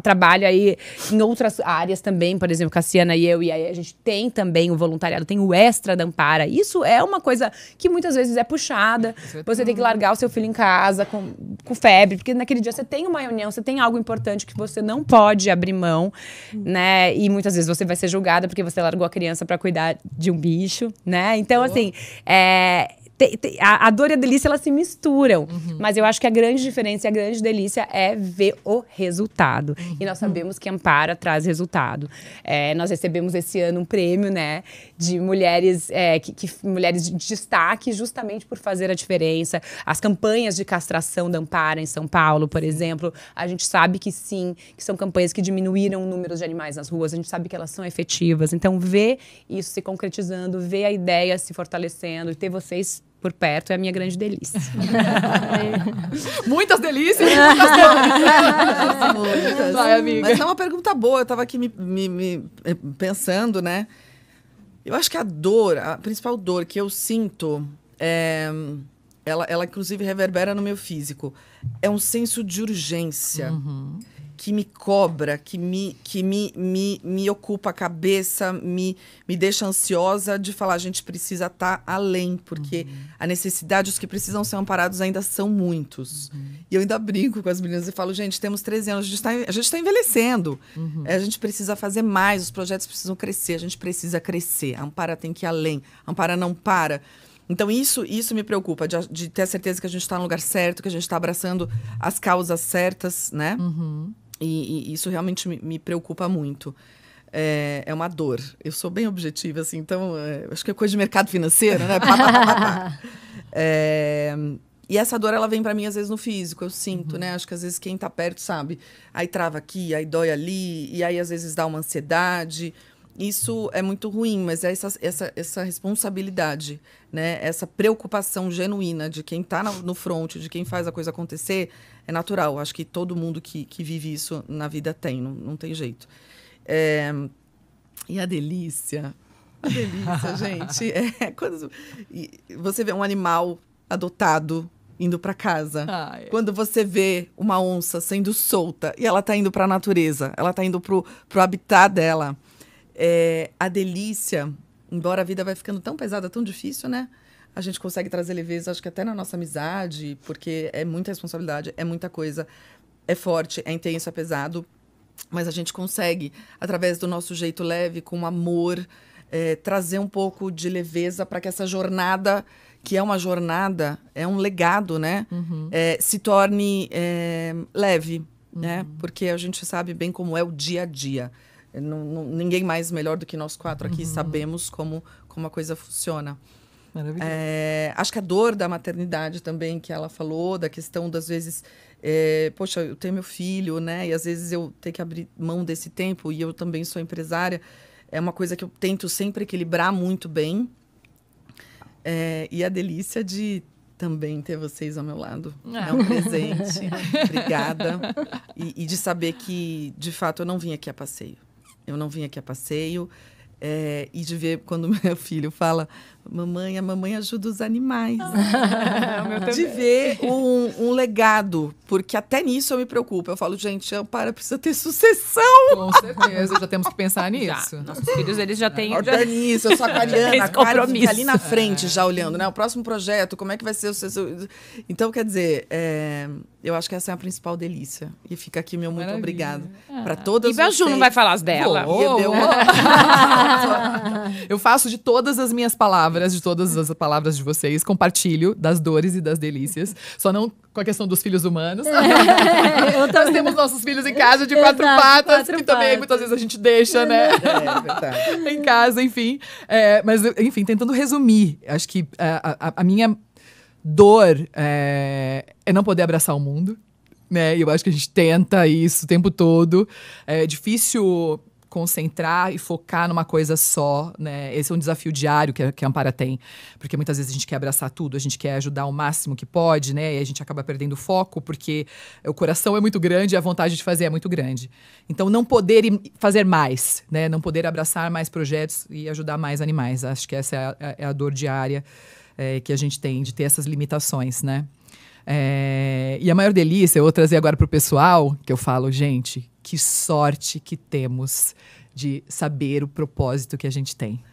trabalha aí em outras áreas também, por exemplo, Cassiana e eu, e aí a gente tem também o voluntariado, tem o extra da Ampara. Isso é uma coisa que muitas vezes é puxada. É você tem que largar o seu filho em casa com, com febre, porque naquele dia você tem uma reunião, você tem algo importante que você não pode abrir mão, uhum. né? E muitas vezes você vai ser julgada porque você largou a criança para cuidar de um bicho, né? Então, assim, é, te, te, a, a, dor e a delícia elas se misturam. Uhum. Mas eu acho que a grande diferença e a grande delícia é ver o resultado. Uhum. E nós uhum. sabemos que Ampara traz resultado. É, nós recebemos esse ano um prêmio, né, de mulheres, é, que, que, mulheres de destaque justamente por fazer a diferença. As campanhas de castração da Ampara em São Paulo, por exemplo, a gente sabe que sim, que são campanhas que diminuíram o número de animais nas ruas, a gente sabe que elas são efetivas. Então, ver isso se concretizando, ver a ideia se fortalecendo e ter vocês por perto é a minha grande delícia. muitas delícias, muitas Vai, amiga. Mas é uma pergunta boa, eu tava aqui me, me, me, eh, pensando, né? Eu acho que a dor, a principal dor que eu sinto, é, ela, ela inclusive reverbera no meu físico, é um senso de urgência. Uhum que me cobra, que me, que me, me, me ocupa a cabeça, me, me deixa ansiosa de falar, a gente precisa estar tá além, porque uhum. a necessidade, os que precisam ser amparados ainda são muitos. Uhum. E eu ainda brinco com as meninas e falo, gente, temos 13 anos, a gente está tá envelhecendo, uhum. É, a gente precisa fazer mais, os projetos precisam crescer, a gente precisa crescer, a Ampara tem que ir além, a Ampara não para. Então, isso, isso me preocupa, de, de ter a certeza que a gente está no lugar certo, que a gente está abraçando as causas certas, né? Uhum. E, e isso realmente me, me preocupa muito. É, é, uma dor. Eu sou bem objetiva, assim, então é, acho que é coisa de mercado financeiro, né? Pá, pá, pá, é, e essa dor ela vem para mim às vezes no físico, eu sinto, uhum. né? Acho que às vezes quem tá perto sabe. Aí trava aqui, aí dói ali, e aí às vezes dá uma ansiedade. Isso é muito ruim, mas é essa, essa, essa responsabilidade, né? Essa preocupação genuína de quem tá no, no front, de quem faz a coisa acontecer, é natural. Acho que todo mundo que, que vive isso na vida tem, não, não tem jeito. É, e a delícia. A delícia, gente. É quando você vê um animal adotado indo para casa. Quando você vê uma onça sendo solta e ela tá indo para a natureza, ela tá indo pro, pro habitat dela. É, a delícia, embora a vida vai ficando tão pesada, tão difícil, né? a gente consegue trazer leveza, acho que até na nossa amizade, porque é muita responsabilidade, é muita coisa, é forte, é intenso, é pesado, mas a gente consegue, através do nosso jeito leve, com amor, é, trazer um pouco de leveza para que essa jornada, que é uma jornada, é um legado, né? Uhum. É, se torne é, leve, uhum. né? Porque a gente sabe bem como é o dia a dia. Não, não, ninguém mais melhor do que nós quatro aqui uhum. sabemos como, como a coisa funciona. É, acho que a dor da maternidade também que ela falou, da questão das vezes, é, poxa, eu tenho meu filho, né? E às vezes eu ter que abrir mão desse tempo, e eu também sou empresária, é uma coisa que eu tento sempre equilibrar muito bem. É, e a delícia de também ter vocês ao meu lado. Ah. É um presente. Obrigada. E, e, de saber que, de fato, eu não vim aqui a passeio. Eu não vim aqui a passeio. É, e de ver quando meu filho fala, Mamãe, a mamãe ajuda os animais. Ah, de ver um, um, legado, porque até nisso eu me preocupo. Eu falo, gente, Ampara precisa ter sucessão. Com certeza, já temos que pensar nisso. Já. Nossos filhos, eles já têm... nisso, eu sou aquariana, aquário ali na frente é. já olhando, né? O próximo projeto, como é que vai ser o seu... Então, quer dizer, é... eu acho que essa é a principal delícia. E fica aqui meu muito obrigado ah. para todas E vocês... Ju não vai falar as dela. oh, eu faço de todas as minhas palavras palavras, de todas as palavras de vocês. Compartilho das dores e das delícias. Só não com a questão dos filhos humanos. É, Nós temos nossos filhos em casa de quatro Exato, patas, quatro que patas. também muitas vezes a gente deixa, né? É, é em casa, enfim. É, mas, enfim, tentando resumir, acho que é, a, a, a minha dor é, é não poder abraçar o mundo né? E eu acho que a gente tenta isso o tempo todo. É difícil concentrar e focar numa coisa só, né? Esse é um desafio diário que a, que a Ampara tem, porque muitas vezes a gente quer abraçar tudo, a gente quer ajudar o máximo que pode, né? E a gente acaba perdendo foco porque o coração é muito grande e a vontade de fazer é muito grande. Então não poder fazer mais, né? Não poder abraçar mais projetos e ajudar mais animais. Acho que essa é a, é, é a dor diária é, que a gente tem de ter essas limitações, né? É, e a maior delícia, eu vou trazer agora para o pessoal, que eu falo, gente, que sorte que temos de saber o propósito que a gente tem.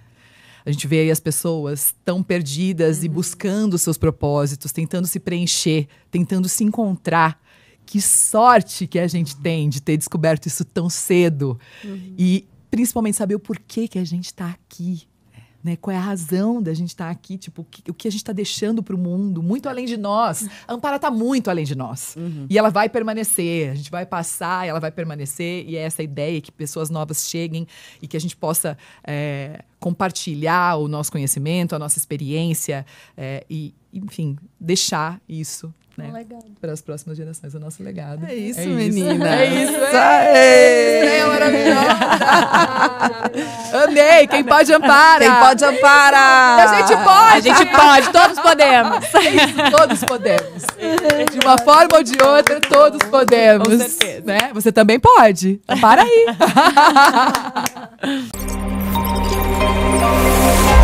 A gente vê aí as pessoas tão perdidas uhum. e buscando seus propósitos, tentando se preencher, tentando se encontrar. Que sorte que a gente tem de ter descoberto isso tão cedo. Uhum. E principalmente saber o porquê que a gente está aqui né? Qual é a razão da gente estar tá aqui? Tipo, o que, o que a gente está deixando para o mundo, muito além de nós. A Ampara está muito além de nós. Uhum. E ela vai permanecer, a gente vai passar, ela vai permanecer. E é essa ideia que pessoas novas cheguem e que a gente possa é, compartilhar o nosso conhecimento, a nossa experiência é, e, enfim, deixar isso né? Um para as próximas gerações, o nosso legado. É isso, é menina. É isso, é, é maravilhosa. Andei. Quem pode ampara. Quem pode ampara. A gente pode. A gente pode. Todos podemos. É todos podemos. De uma forma ou de outra, todos podemos. Com certeza. Né? Você também pode. Para aí.